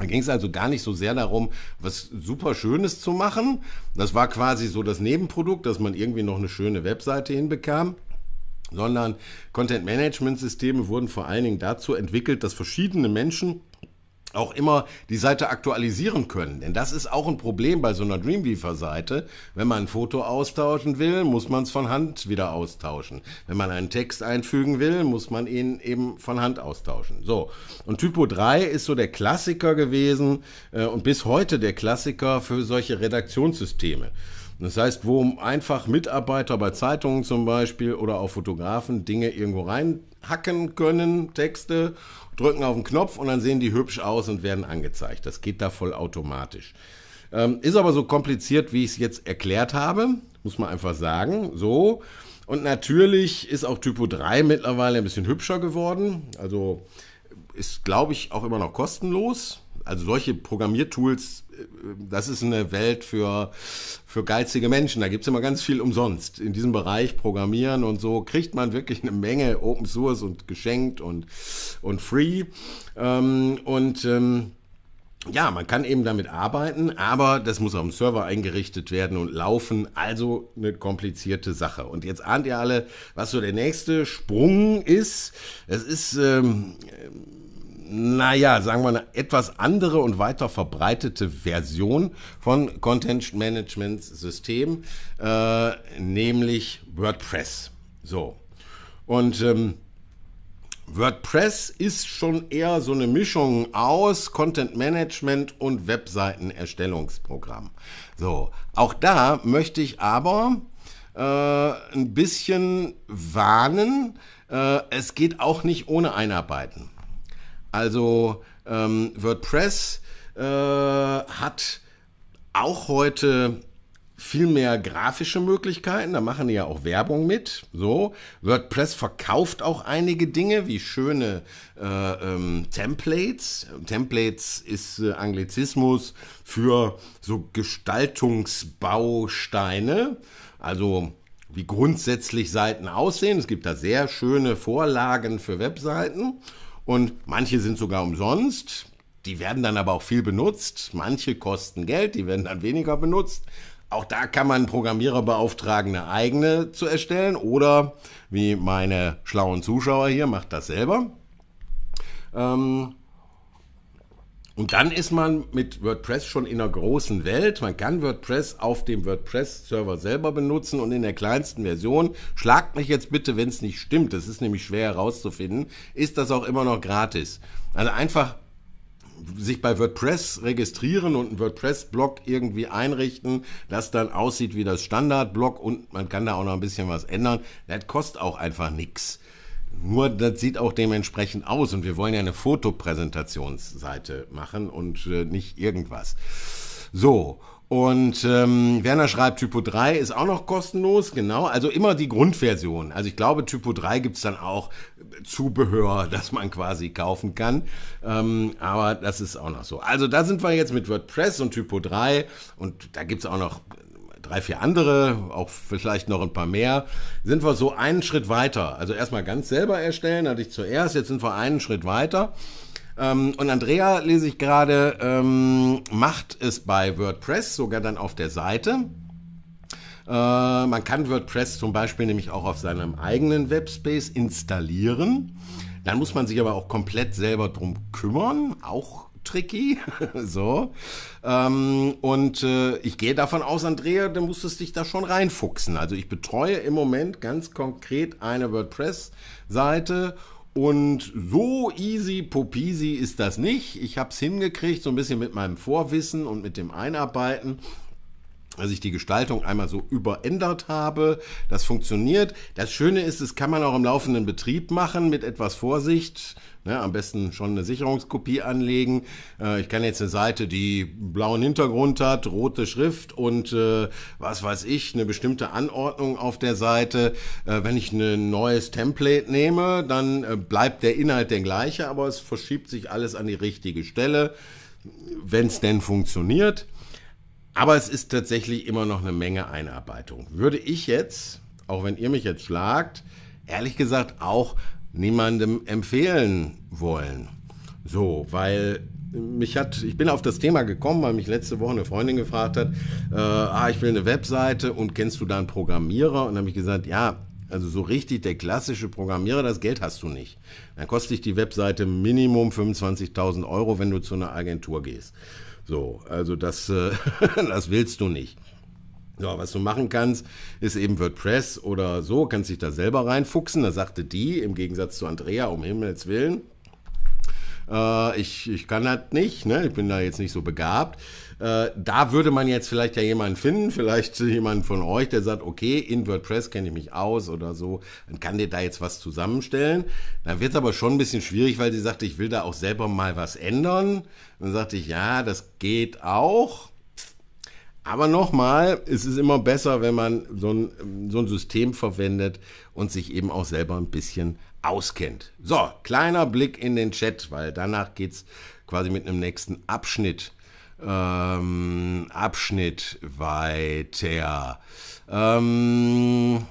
Da ging es also gar nicht so sehr darum, was super Schönes zu machen. Das war quasi so das Nebenprodukt, dass man irgendwie noch eine schöne Webseite hinbekam sondern Content-Management-Systeme wurden vor allen Dingen dazu entwickelt, dass verschiedene Menschen auch immer die Seite aktualisieren können. Denn das ist auch ein Problem bei so einer Dreamweaver-Seite. Wenn man ein Foto austauschen will, muss man es von Hand wieder austauschen. Wenn man einen Text einfügen will, muss man ihn eben von Hand austauschen. So, und Typo 3 ist so der Klassiker gewesen äh, und bis heute der Klassiker für solche Redaktionssysteme. Das heißt, wo einfach Mitarbeiter bei Zeitungen zum Beispiel oder auch Fotografen Dinge irgendwo reinhacken können, Texte, drücken auf den Knopf und dann sehen die hübsch aus und werden angezeigt. Das geht da voll automatisch. Ähm, ist aber so kompliziert, wie ich es jetzt erklärt habe, muss man einfach sagen. So. Und natürlich ist auch Typo 3 mittlerweile ein bisschen hübscher geworden. Also ist, glaube ich, auch immer noch kostenlos. Also solche Programmiertools das ist eine Welt für, für geizige Menschen. Da gibt es immer ganz viel umsonst. In diesem Bereich Programmieren und so kriegt man wirklich eine Menge Open Source und geschenkt und, und free. Ähm, und ähm, ja, man kann eben damit arbeiten, aber das muss auf dem Server eingerichtet werden und laufen. Also eine komplizierte Sache. Und jetzt ahnt ihr alle, was so der nächste Sprung ist. Es ist ähm, naja, sagen wir eine etwas andere und weiter verbreitete Version von Content Management System, äh, nämlich WordPress. So. Und ähm, WordPress ist schon eher so eine Mischung aus Content Management und Webseitenerstellungsprogramm. So, auch da möchte ich aber äh, ein bisschen warnen. Äh, es geht auch nicht ohne Einarbeiten. Also ähm, WordPress äh, hat auch heute viel mehr grafische Möglichkeiten. Da machen die ja auch Werbung mit. So. WordPress verkauft auch einige Dinge wie schöne äh, ähm, Templates. Templates ist äh, Anglizismus für so Gestaltungsbausteine. Also wie grundsätzlich Seiten aussehen. Es gibt da sehr schöne Vorlagen für Webseiten und manche sind sogar umsonst. Die werden dann aber auch viel benutzt. Manche kosten Geld, die werden dann weniger benutzt. Auch da kann man Programmierer beauftragen, eine eigene zu erstellen oder wie meine schlauen Zuschauer hier macht das selber. Ähm, und dann ist man mit WordPress schon in einer großen Welt. Man kann WordPress auf dem WordPress-Server selber benutzen und in der kleinsten Version, schlagt mich jetzt bitte, wenn es nicht stimmt, das ist nämlich schwer herauszufinden, ist das auch immer noch gratis. Also einfach sich bei WordPress registrieren und einen WordPress-Blog irgendwie einrichten, das dann aussieht wie das Standard-Blog und man kann da auch noch ein bisschen was ändern. Das kostet auch einfach nichts. Nur das sieht auch dementsprechend aus und wir wollen ja eine Fotopräsentationsseite machen und äh, nicht irgendwas. So, und ähm, Werner schreibt, Typo 3 ist auch noch kostenlos, genau. Also immer die Grundversion. Also ich glaube, Typo 3 gibt es dann auch äh, Zubehör, *laughs* das man quasi kaufen kann. Ähm, aber das ist auch noch so. Also da sind wir jetzt mit WordPress und Typo 3 und da gibt es auch noch drei, vier andere, auch vielleicht noch ein paar mehr, sind wir so einen Schritt weiter. Also erstmal ganz selber erstellen, hatte ich zuerst, jetzt sind wir einen Schritt weiter. Ähm, und Andrea lese ich gerade, ähm, macht es bei WordPress, sogar dann auf der Seite. Äh, man kann WordPress zum Beispiel nämlich auch auf seinem eigenen Webspace installieren. Dann muss man sich aber auch komplett selber drum kümmern, auch tricky. *laughs* so. Ähm, und äh, ich gehe davon aus, Andrea, du musstest dich da schon reinfuchsen. Also ich betreue im Moment ganz konkret eine WordPress-Seite. Und so easy popisi ist das nicht. Ich habe es hingekriegt, so ein bisschen mit meinem Vorwissen und mit dem Einarbeiten dass ich die Gestaltung einmal so überändert habe. Das funktioniert. Das Schöne ist, es kann man auch im laufenden Betrieb machen mit etwas Vorsicht. Ne, am besten schon eine Sicherungskopie anlegen. Äh, ich kann jetzt eine Seite, die blauen Hintergrund hat, rote Schrift und äh, was weiß ich, eine bestimmte Anordnung auf der Seite. Äh, wenn ich ein ne neues Template nehme, dann äh, bleibt der Inhalt der gleiche, aber es verschiebt sich alles an die richtige Stelle wenn es denn funktioniert. Aber es ist tatsächlich immer noch eine Menge Einarbeitung. Würde ich jetzt, auch wenn ihr mich jetzt schlagt, ehrlich gesagt auch niemandem empfehlen wollen. So, weil mich hat, ich bin auf das Thema gekommen, weil mich letzte Woche eine Freundin gefragt hat, äh, ah, ich will eine Webseite und kennst du da einen Programmierer? Und habe ich gesagt, ja, also so richtig der klassische Programmierer, das Geld hast du nicht. Dann kostet dich die Webseite Minimum 25.000 Euro, wenn du zu einer Agentur gehst. So, also das, äh, *laughs* das willst du nicht. Ja, was du machen kannst, ist eben WordPress oder so, kannst dich da selber reinfuchsen. Da sagte die, im Gegensatz zu Andrea, um Himmels Willen, äh, ich, ich kann das nicht, ne? ich bin da jetzt nicht so begabt. Äh, da würde man jetzt vielleicht ja jemanden finden, vielleicht jemanden von euch, der sagt, okay, in WordPress kenne ich mich aus oder so dann kann dir da jetzt was zusammenstellen. Dann wird es aber schon ein bisschen schwierig, weil sie sagte, ich will da auch selber mal was ändern. dann sagte ich, ja, das geht auch. Aber nochmal, es ist immer besser, wenn man so ein, so ein System verwendet und sich eben auch selber ein bisschen auskennt. So, kleiner Blick in den Chat, weil danach geht es quasi mit einem nächsten Abschnitt ähm, Abschnitt weiter. Ähm,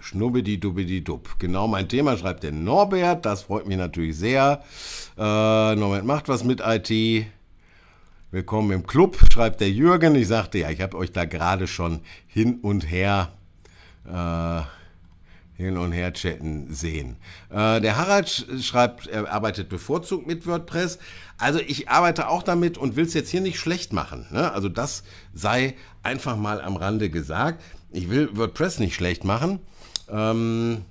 Schnubbidi dubbidi dub. Genau mein Thema schreibt der Norbert. Das freut mich natürlich sehr. Äh, Norbert macht was mit IT. Willkommen im Club, schreibt der Jürgen. Ich sagte ja, ich habe euch da gerade schon hin und her äh, hin und her chatten sehen. Äh, der Harald schreibt, er arbeitet bevorzugt mit WordPress. Also ich arbeite auch damit und will es jetzt hier nicht schlecht machen. Ne? Also das sei einfach mal am Rande gesagt. Ich will WordPress nicht schlecht machen. Ähm,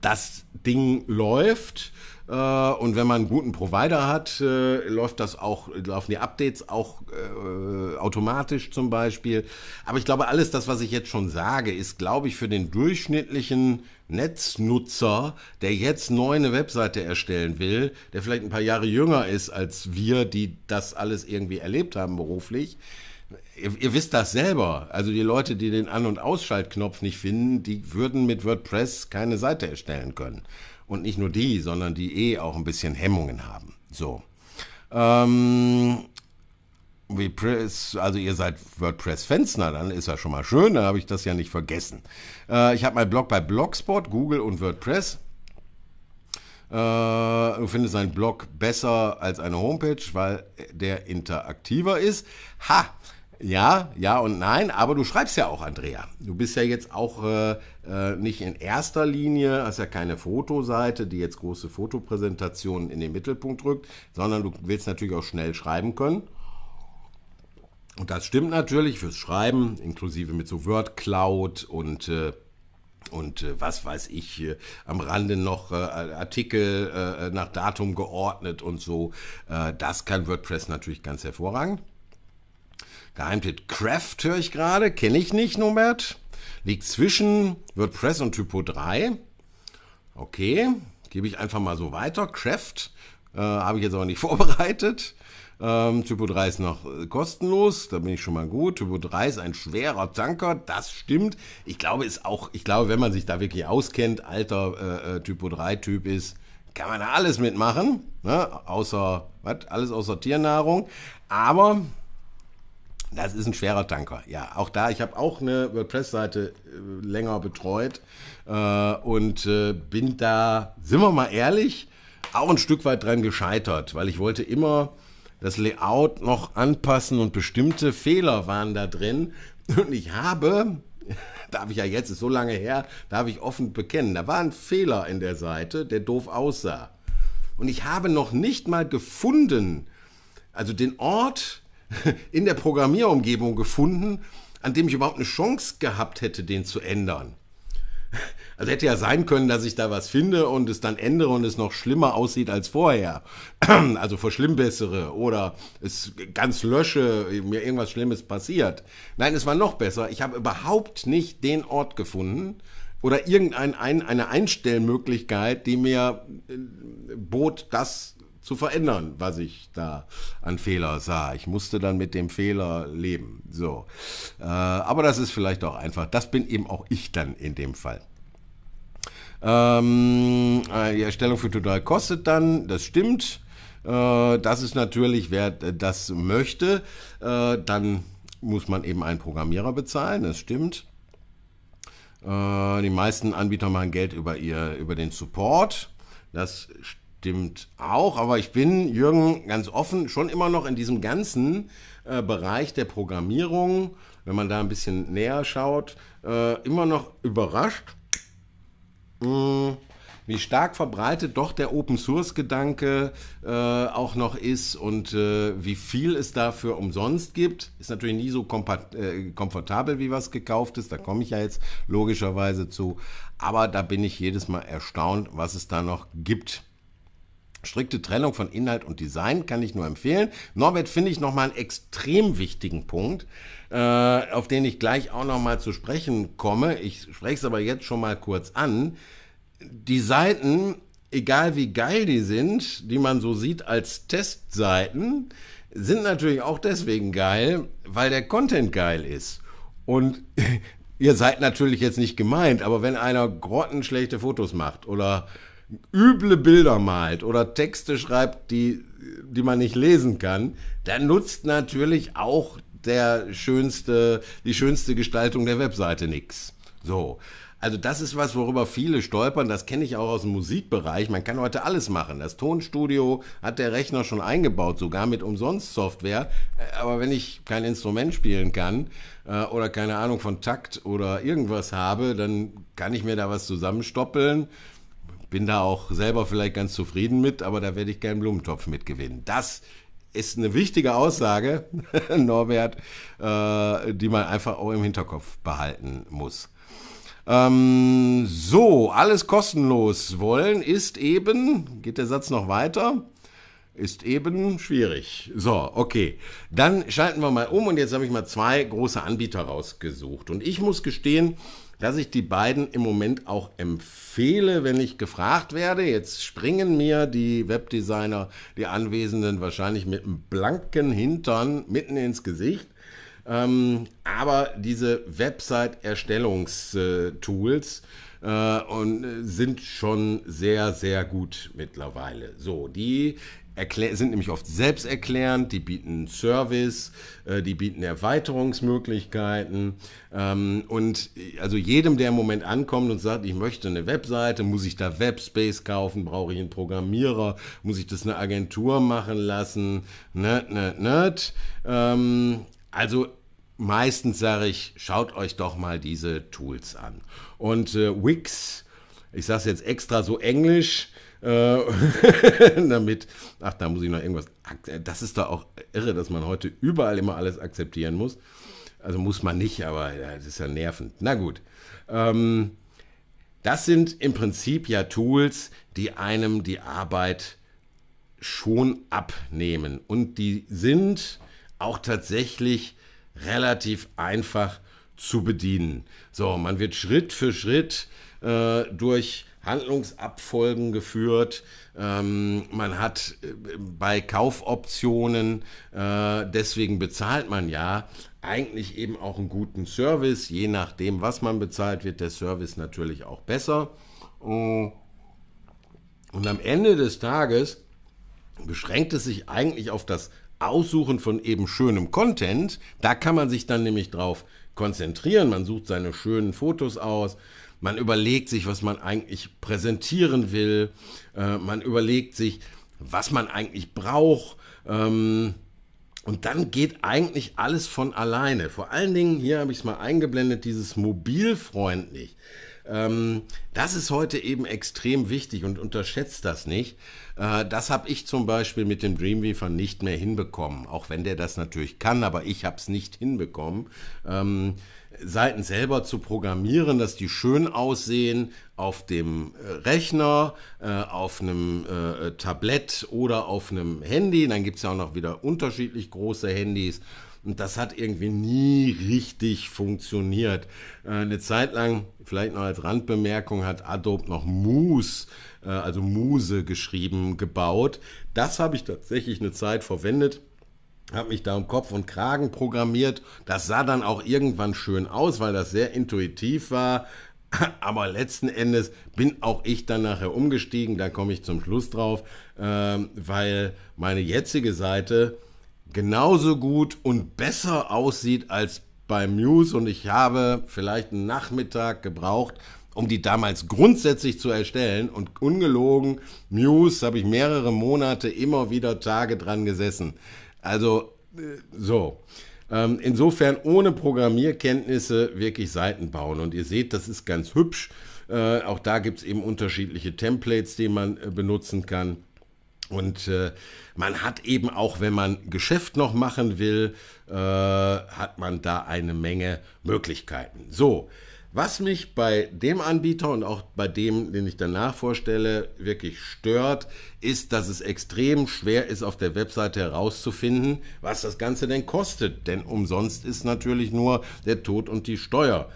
das Ding läuft. Äh, und wenn man einen guten Provider hat, äh, läuft das auch, laufen die Updates auch äh, automatisch zum Beispiel. Aber ich glaube, alles das, was ich jetzt schon sage, ist, glaube ich, für den durchschnittlichen Netznutzer, der jetzt neu eine Webseite erstellen will, der vielleicht ein paar Jahre jünger ist als wir, die das alles irgendwie erlebt haben beruflich, Ihr, ihr, wisst das selber. Also die Leute, die den An- und Ausschaltknopf nicht finden, die würden mit WordPress keine Seite erstellen können. Und nicht nur die, sondern die eh auch ein bisschen Hemmungen haben. So. Ähm, wie also ihr seid WordPress-Fenster, dann ist ja schon mal schön, dann habe ich das ja nicht vergessen. Äh, ich habe meinen Blog bei Blogspot, Google und WordPress. Äh, du findest einen Blog besser als eine Homepage, weil der interaktiver ist. Ha! Ja, ja und nein, aber du schreibst ja auch, Andrea. Du bist ja jetzt auch äh, äh, nicht in erster Linie, hast ja keine Fotoseite, die jetzt große Fotopräsentationen in den Mittelpunkt rückt, sondern du willst natürlich auch schnell schreiben können. Und das stimmt natürlich fürs Schreiben, inklusive mit so Word Cloud und äh, und äh, was weiß ich, äh, am Rande noch äh, Artikel äh, nach Datum geordnet und so. Äh, das kann WordPress natürlich ganz hervorragend. Geheimtipp Craft höre ich gerade, kenne ich nicht, Nomad. Liegt zwischen WordPress und Typo 3. Okay, gebe ich einfach mal so weiter. Craft äh, habe ich jetzt aber nicht *laughs* vorbereitet. Ähm, Typo 3 ist noch äh, kostenlos, da bin ich schon mal gut. Typo 3 ist ein schwerer Tanker, das stimmt. Ich glaube, ist auch, ich glaube, wenn man sich da wirklich auskennt, alter äh, äh Typo 3-Typ ist, kann man da alles mitmachen. Ne? Außer, was? Alles außer Tiernahrung. Aber das ist ein schwerer Tanker. Ja, auch da, ich habe auch eine WordPress-Seite äh, länger betreut äh, und äh, bin da, sind wir mal ehrlich, auch ein Stück weit dran gescheitert, weil ich wollte immer das Layout noch anpassen und bestimmte Fehler waren da drin. Und ich habe, *laughs* darf ich ja jetzt, ist so lange her, darf ich offen bekennen, da war ein Fehler in der Seite, der doof aussah. Und ich habe noch nicht mal gefunden, also den Ort, *laughs* in der Programmierumgebung gefunden, an dem ich überhaupt eine Chance gehabt hätte, den zu ändern. *laughs* Also hätte ja sein können, dass ich da was finde und es dann ändere und es noch schlimmer aussieht als vorher. *clears throat* Also verschlimmbessere oder es ganz lösche, mir irgendwas Schlimmes passiert. Nein, es war noch besser. Ich habe überhaupt nicht den Ort gefunden oder irgendeine Einstellmöglichkeit, die mir äh, bot, das zu verändern, was ich da an Fehler sah. Ich musste dann mit dem Fehler leben. So. Äh, aber das ist vielleicht auch einfach. Das bin eben auch ich dann in dem Fall. Ähm, äh, die Erstellung für Total kostet dann, das stimmt. Äh, das ist natürlich, wer äh, das möchte, äh, dann muss man eben einen Programmierer bezahlen, das stimmt. Äh, die meisten Anbieter machen Geld über, ihr, über den Support. Das stimmt stimmt auch, aber ich bin, Jürgen, ganz offen, schon immer noch in diesem ganzen äh, Bereich der Programmierung, wenn man da ein bisschen näher schaut, äh, immer noch überrascht, mh, hm, wie stark verbreitet doch der Open-Source-Gedanke äh, auch noch ist und äh, wie viel es dafür umsonst gibt. Ist natürlich nie so äh, komfortabel, wie was gekauft ist, da komme ich ja jetzt logischerweise zu, aber da bin ich jedes Mal erstaunt, was es da noch gibt. Strikte Trennung von Inhalt und Design kann ich nur empfehlen. Norbert finde ich nochmal einen extrem wichtigen Punkt, äh, auf den ich gleich auch nochmal zu sprechen komme. Ich spreche es aber jetzt schon mal kurz an. Die Seiten, egal wie geil die sind, die man so sieht als Testseiten, sind natürlich auch deswegen geil, weil der Content geil ist. Und *laughs* ihr seid natürlich jetzt nicht gemeint, aber wenn einer grottenschlechte Fotos macht oder üble Bilder malt oder Texte schreibt, die, die man nicht lesen kann, dann nutzt natürlich auch der schönste, die schönste Gestaltung der Webseite nichts. So. Also das ist was, worüber viele stolpern. Das kenne ich auch aus dem Musikbereich. Man kann heute alles machen. Das Tonstudio hat der Rechner schon eingebaut, sogar mit Umsonst-Software. Äh, aber wenn ich kein Instrument spielen kann äh, oder keine Ahnung von Takt oder irgendwas habe, dann kann ich mir da was zusammenstoppeln bin da auch selber vielleicht ganz zufrieden mit, aber da werde ich keinen Blumentopf mitgewinnen. Das ist eine wichtige Aussage, *laughs* Norbert, äh, die man einfach auch im Hinterkopf behalten muss. Ähm, so, alles kostenlos wollen ist eben, geht der Satz noch weiter, ist eben schwierig. So, okay. Dann schalten wir mal um und jetzt habe ich mal zwei große Anbieter rausgesucht. Und ich muss gestehen, dass ich die beiden im Moment auch empfehle, wenn ich gefragt werde. Jetzt springen mir die Webdesigner, die Anwesenden wahrscheinlich mit einem blanken Hintern mitten ins Gesicht. Ähm, aber diese Website-Erstellungstools äh, äh, äh, sind schon sehr, sehr gut mittlerweile. So, die sind nämlich oft selbsterklärend, die bieten Service, äh, die bieten Erweiterungsmöglichkeiten. Ähm, und äh, also jedem, der im Moment ankommt und sagt, ich möchte eine Webseite, muss ich da Webspace kaufen, brauche ich einen Programmierer, muss ich das eine Agentur machen lassen, nerd, nerd, nerd. Ähm, also meistens sage ich, schaut euch doch mal diese Tools an. Und äh, Wix, ich sage es jetzt extra so englisch, äh, *laughs* damit, ach, da muss ich noch irgendwas, das ist doch auch irre, dass man heute überall immer alles akzeptieren muss. Also muss man nicht, aber das ist ja nervend. Na gut. Ähm, das sind im Prinzip ja Tools, die einem die Arbeit schon abnehmen. Und die sind auch tatsächlich relativ einfach zu bedienen. So, man wird Schritt für Schritt äh, durch Handlungsabfolgen geführt. Ähm, man hat äh, bei Kaufoptionen, äh, deswegen bezahlt man ja, eigentlich eben auch einen guten Service. Je nachdem, was man bezahlt, wird der Service natürlich auch besser. Äh, und am Ende des Tages beschränkt es sich eigentlich auf das Aussuchen von eben schönem Content. Da kann man sich dann nämlich drauf konzentrieren. Man sucht seine schönen Fotos aus, man überlegt sich, was man eigentlich präsentieren will. Äh, man überlegt sich, was man eigentlich braucht. Ähm, und dann geht eigentlich alles von alleine. Vor allen Dingen, hier habe ich es mal eingeblendet, dieses mobilfreundlich. Ähm, das ist heute eben extrem wichtig und unterschätzt das nicht. Äh, das habe ich zum Beispiel mit dem Dreamweaver nicht mehr hinbekommen, auch wenn der das natürlich kann, aber ich habe es nicht hinbekommen. Ähm, Seiten selber zu programmieren, dass die schön aussehen auf dem äh, Rechner, äh, auf einem äh, Tablett oder auf einem Handy. Dann gibt es ja auch noch wieder unterschiedlich große Handys. Und das hat irgendwie nie richtig funktioniert. Äh, eine Zeit lang, vielleicht noch als Randbemerkung, hat Adobe noch Moose, äh, also Muse geschrieben, gebaut. Das habe ich tatsächlich eine Zeit verwendet habe mich da um Kopf und Kragen programmiert. Das sah dann auch irgendwann schön aus, weil das sehr intuitiv war. *laughs* Aber letzten Endes bin auch ich dann nachher umgestiegen, da komme ich zum Schluss drauf, ähm, weil meine jetzige Seite genauso gut und besser aussieht als bei Muse und ich habe vielleicht einen Nachmittag gebraucht, um die damals grundsätzlich zu erstellen. Und ungelogen, Muse habe ich mehrere Monate immer wieder Tage dran gesessen. Also so. Ähm, insofern ohne Programmierkenntnisse wirklich Seiten bauen. Und ihr seht, das ist ganz hübsch. Äh, auch da gibt es eben unterschiedliche Templates, die man äh, benutzen kann. Und äh, man hat eben auch, wenn man Geschäft noch machen will, äh, hat man da eine Menge Möglichkeiten. So, was mich bei dem Anbieter und auch bei dem, den ich danach vorstelle, wirklich stört, ist, dass es extrem schwer ist, auf der Webseite herauszufinden, was das Ganze denn kostet. Denn umsonst ist natürlich nur der Tod und die Steuer.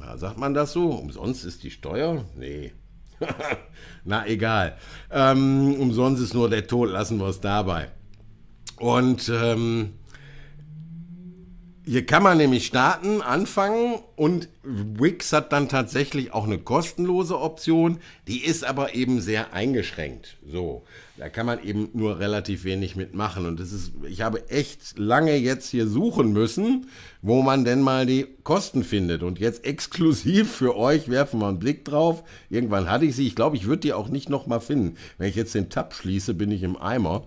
Na, sagt man das so? Umsonst ist die Steuer? Nee. *laughs* Na egal. Ähm, umsonst ist nur der Tod, lassen wir es dabei. Und ähm, hier kann man nämlich starten, anfangen und Wix hat dann tatsächlich auch eine kostenlose Option, die ist aber eben sehr eingeschränkt. So, da kann man eben nur relativ wenig mitmachen und das ist, ich habe echt lange jetzt hier suchen müssen, wo man denn mal die Kosten findet und jetzt *laughs* exklusiv für euch werfen wir einen Blick drauf. Irgendwann hatte ich sie, ich glaube, ich würde die auch nicht nochmal finden. Wenn ich jetzt den Tab schließe, bin ich im Eimer.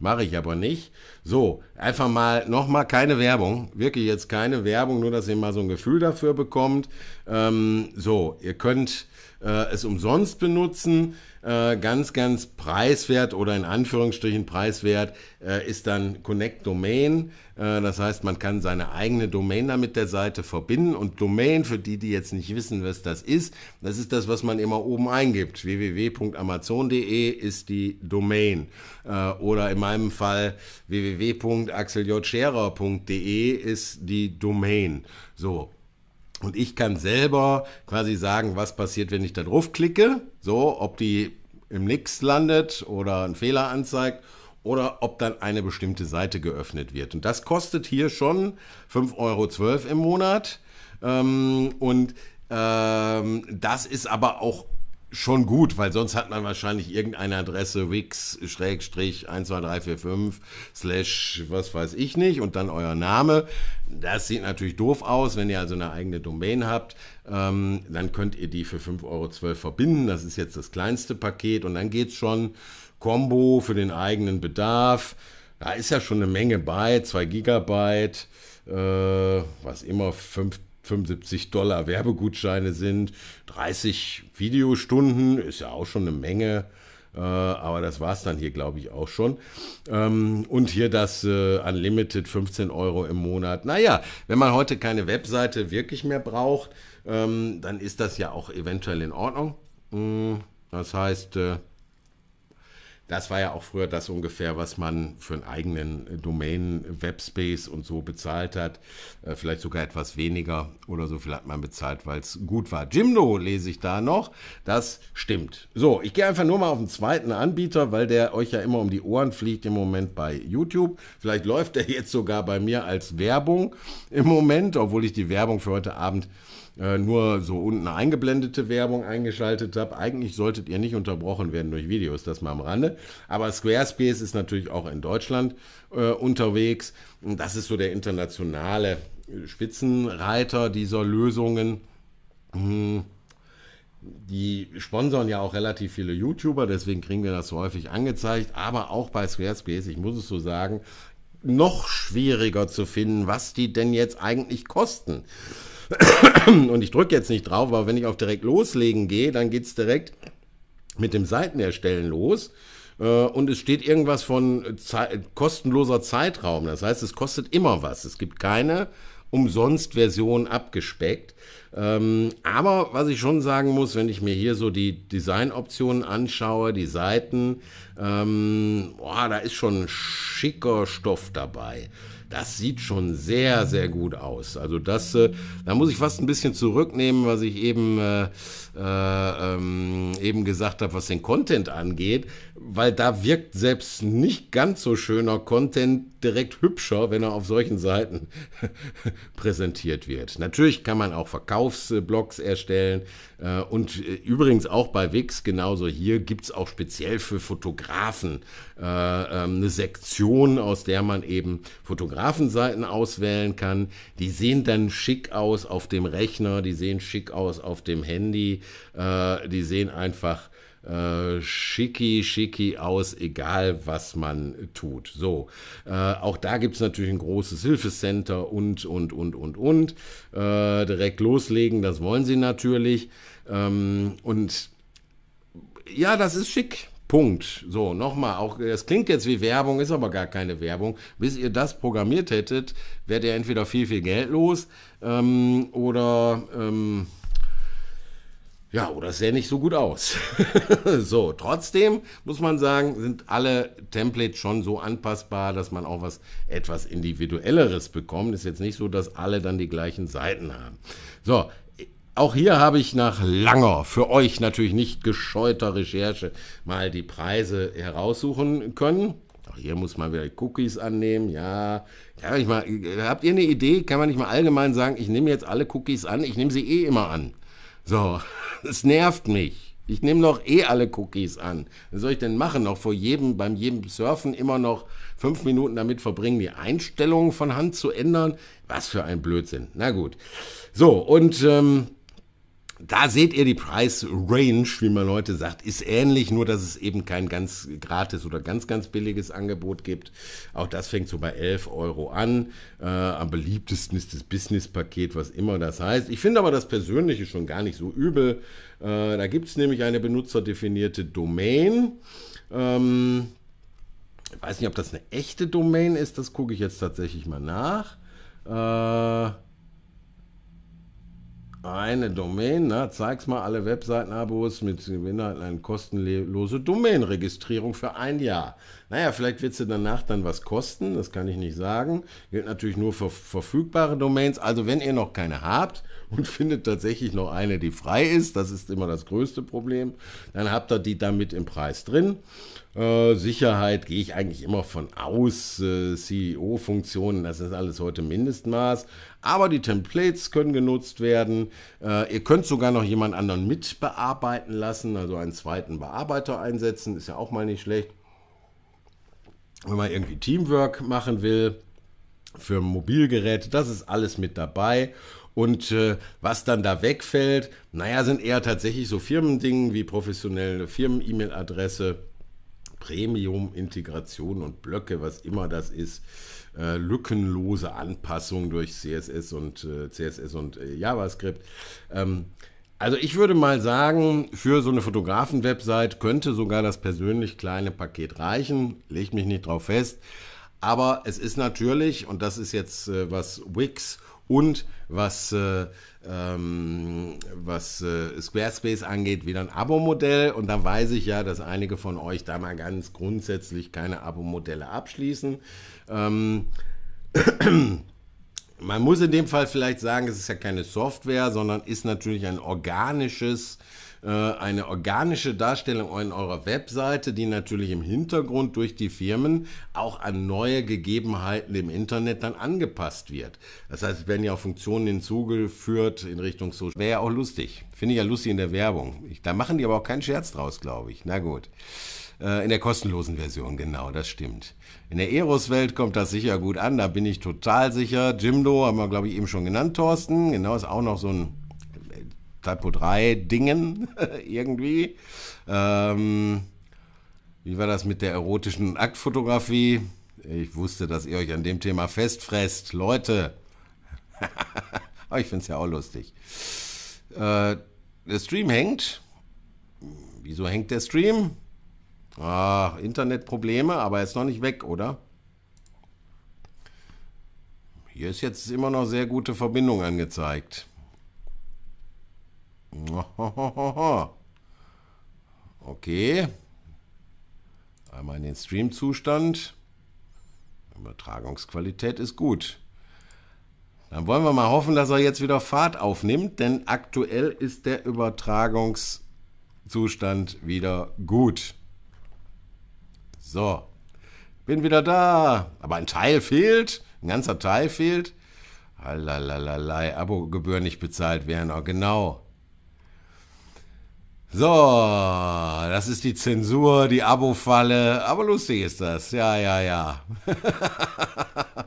Mache ich aber nicht. So, einfach mal nochmal keine Werbung. Wirklich jetzt keine Werbung, nur dass ihr mal so ein Gefühl dafür bekommt. Ähm, so, ihr könnt äh, es umsonst benutzen. Äh, ganz, ganz preiswert oder in Anführungsstrichen preiswert äh, ist dann Connect Domain. Äh, das heißt, man kann seine eigene Domain damit der Seite verbinden. Und Domain, für die, die jetzt nicht wissen, was das ist, das ist das, was man immer oben eingibt. www.amazon.de ist die Domain. Äh, oder in meinem Fall www.axeljscherer.de ist die Domain. So, und ich kann selber quasi sagen, was passiert, wenn ich da drauf klicke. So, ob die im Nix landet oder einen Fehler anzeigt oder ob dann eine bestimmte Seite geöffnet wird. Und das kostet hier schon 5,12 Euro im Monat. Ähm, und ähm, das ist aber auch schon gut, weil sonst hat man wahrscheinlich irgendeine Adresse wix-12345 slash was weiß ich nicht und dann euer Name. Das sieht natürlich doof aus, wenn ihr also eine eigene Domain habt, ähm, dann könnt ihr die für 5,12 Euro verbinden. Das ist jetzt das kleinste Paket und dann geht es schon Combo für den eigenen Bedarf. Da ist ja schon eine Menge bei, 2 Gigabyte, äh, was immer 5, 75 Dollar Werbegutscheine sind, 30 Videostunden ist ja auch schon eine Menge. Äh, aber das war es dann hier, glaube ich, auch schon. Ähm, und hier das äh, Unlimited 15 Euro im Monat. Naja, wenn man heute keine Webseite wirklich mehr braucht, ähm, dann ist das ja auch eventuell in Ordnung. Mm, das heißt, äh, das war ja auch früher das ungefähr, was man für einen eigenen äh, Domain-Webspace äh, und so bezahlt hat. Äh, vielleicht sogar etwas weniger oder so viel hat man bezahlt, weil es gut war. Jimdo lese ich da noch. Das stimmt. So, ich gehe einfach nur mal auf den zweiten Anbieter, weil der euch ja immer um die Ohren fliegt im Moment bei YouTube. Vielleicht läuft der jetzt sogar bei mir als Werbung im Moment, obwohl ich die Werbung für heute Abend äh, nur so unten eingeblendete Werbung eingeschaltet habe. Eigentlich solltet ihr nicht unterbrochen werden durch Videos, das mal am Rande. Aber Squarespace ist natürlich auch in Deutschland äh, unterwegs. das ist so der internationale äh, Spitzenreiter dieser Lösungen. Hm. Die sponsern ja auch relativ viele YouTuber, deswegen kriegen wir das so häufig angezeigt. Aber auch bei Squarespace, ich muss es so sagen, noch schwieriger zu finden, was die denn jetzt eigentlich kosten. *coughs* Und ich drücke jetzt nicht drauf, aber wenn ich auf direkt loslegen gehe, dann geht es direkt mit dem Seitenerstellen los. Äh, und es steht irgendwas von Ze kostenloser Zeitraum. Das heißt, es kostet immer was. Es gibt keine umsonst Version abgespeckt. Ähm, aber was ich schon sagen muss, wenn ich mir hier so die Designoptionen anschaue, die Seiten, ähm, boah, da ist schon schicker Stoff dabei. Das sieht schon sehr, sehr gut aus. Also das, äh, da muss ich fast ein bisschen zurücknehmen, was ich eben, äh, äh, ähm, eben gesagt habe, was den Content angeht weil da wirkt selbst nicht ganz so schöner Content direkt hübscher, wenn er auf solchen Seiten *laughs* präsentiert wird. Natürlich kann man auch Verkaufsblogs erstellen äh, und äh, übrigens auch bei Wix genauso hier gibt es auch speziell für Fotografen äh, ähm, eine Sektion, aus der man eben Fotografenseiten auswählen kann. Die sehen dann schick aus auf dem Rechner, die sehen schick aus auf dem Handy, die sehen einfach äh, schicki, schicki aus, egal was man tut. So, äh, auch da gibt es natürlich ein großes Hilfecenter und, und, und, und, und. Äh, direkt loslegen, das wollen sie natürlich. Ähm, und ja, das ist schick. Punkt. So, nochmal, auch das klingt jetzt wie Werbung, ist aber gar keine Werbung. Bis ihr das programmiert hättet, wärt ihr entweder viel, viel Geld los ähm, oder ähm, ja, oder es sähe nicht so gut aus. *laughs* so, trotzdem muss man sagen, sind alle Templates schon so anpassbar, dass man auch was etwas Individuelleres bekommt. Ist jetzt nicht so, dass alle dann die gleichen Seiten haben. So, auch hier habe ich nach langer, für euch natürlich nicht gescheuter Recherche mal die Preise heraussuchen können. Auch hier muss man wieder Cookies annehmen. Ja, mal, habt ihr eine Idee? Kann man nicht mal allgemein sagen, ich nehme jetzt alle Cookies an, ich nehme sie eh immer an. So, *laughs* es nervt mich. Ich nehme noch eh alle Cookies an. Was soll ich denn machen? Noch vor jedem, beim jedem Surfen immer noch fünf Minuten damit verbringen, die Einstellungen von Hand zu ändern? Was für ein Blödsinn. Na gut. So, und ähm, da seht ihr, die preis Range, wie man heute sagt, ist ähnlich, nur dass es eben kein ganz gratis oder ganz, ganz billiges Angebot gibt. Auch das fängt so bei 11 Euro an. Äh, am beliebtesten ist das Business-Paket, was immer das heißt. Ich finde aber das Persönliche schon gar nicht so übel. Äh, da gibt es nämlich eine benutzerdefinierte Domain. Ähm, ich weiß nicht, ob das eine echte Domain ist, das gucke ich jetzt tatsächlich mal nach. Äh, eine Domain, na, zeig's mal alle Webseitenabos mit Inhalten eine kostenlose Domainregistrierung für ein Jahr. Naja, vielleicht wird sie danach dann was kosten, das kann ich nicht sagen. Gilt natürlich nur für verfügbare Domains. Also wenn ihr noch keine habt, und findet tatsächlich noch eine, die frei ist. Das ist immer das größte Problem. Dann habt ihr die damit im Preis drin. Äh, Sicherheit gehe ich eigentlich immer von aus. Äh, CEO-Funktionen, das ist alles heute Mindestmaß. Aber die Templates können genutzt werden. Äh, ihr könnt sogar noch jemand anderen mitbearbeiten lassen, also einen zweiten Bearbeiter einsetzen, ist ja auch mal nicht schlecht. Wenn man irgendwie Teamwork machen will, für Mobilgeräte, das ist alles mit dabei. Und äh, was dann da wegfällt, naja, sind eher tatsächlich so Firmendingen wie professionelle Firmen-E-Mail-Adresse, Premium, Integration und Blöcke, was immer das ist, äh, lückenlose Anpassung durch CSS und äh, CSS und äh, JavaScript. Ähm, also ich würde mal sagen, für so eine Fotografen-Website könnte sogar das persönlich kleine Paket reichen. Legt mich nicht drauf fest. Aber es ist natürlich, und das ist jetzt, äh, was Wix und was, äh, ähm, was äh, Squarespace angeht, wieder ein Abo-Modell. Und da weiß ich ja, dass einige von euch da mal ganz grundsätzlich keine Abo-Modelle abschließen. Ähm, *clears throat* man muss in dem Fall vielleicht sagen, es ist ja keine Software, sondern ist natürlich ein organisches äh, eine organische Darstellung in eurer Webseite, die natürlich im Hintergrund durch die Firmen auch an neue Gegebenheiten im Internet dann angepasst wird. Das heißt, es werden ja auch Funktionen hinzugeführt in Richtung Social. Wäre ja auch lustig. Finde ich ja lustig in der Werbung. Ich, da machen die aber auch keinen Scherz draus, glaube ich. Na gut. Äh, in der kostenlosen Version, genau, das stimmt. In der Eros-Welt kommt das sicher gut an, da bin ich total sicher. Jimdo haben wir, glaube ich, eben schon genannt, Thorsten. Genau, ist auch noch so ein Typo 3 Dingen *laughs* irgendwie. Ähm, wie war das mit der erotischen Aktfotografie? Ich wusste, dass ihr euch an dem Thema festfresst. Leute. *laughs* ich finde es ja auch lustig. Äh, der Stream hängt. Wieso hängt der Stream? Ah, Internetprobleme, aber er ist noch nicht weg, oder? Hier ist jetzt immer noch sehr gute Verbindung angezeigt. *laughs* Okay. Einmal in den Stream-Zustand. Übertragungsqualität ist gut. Dann wollen wir mal hoffen, dass er jetzt wieder Fahrt aufnimmt, denn aktuell ist der Übertragungszustand wieder gut. So, bin wieder da. Aber ein Teil fehlt, ein ganzer Teil fehlt. Alalalalei, Abogebühr nicht bezahlt werden. Oh, genau. So, das ist die Zensur, die Abo-Falle, aber lustig ist das. Ja, ja, ja. *laughs*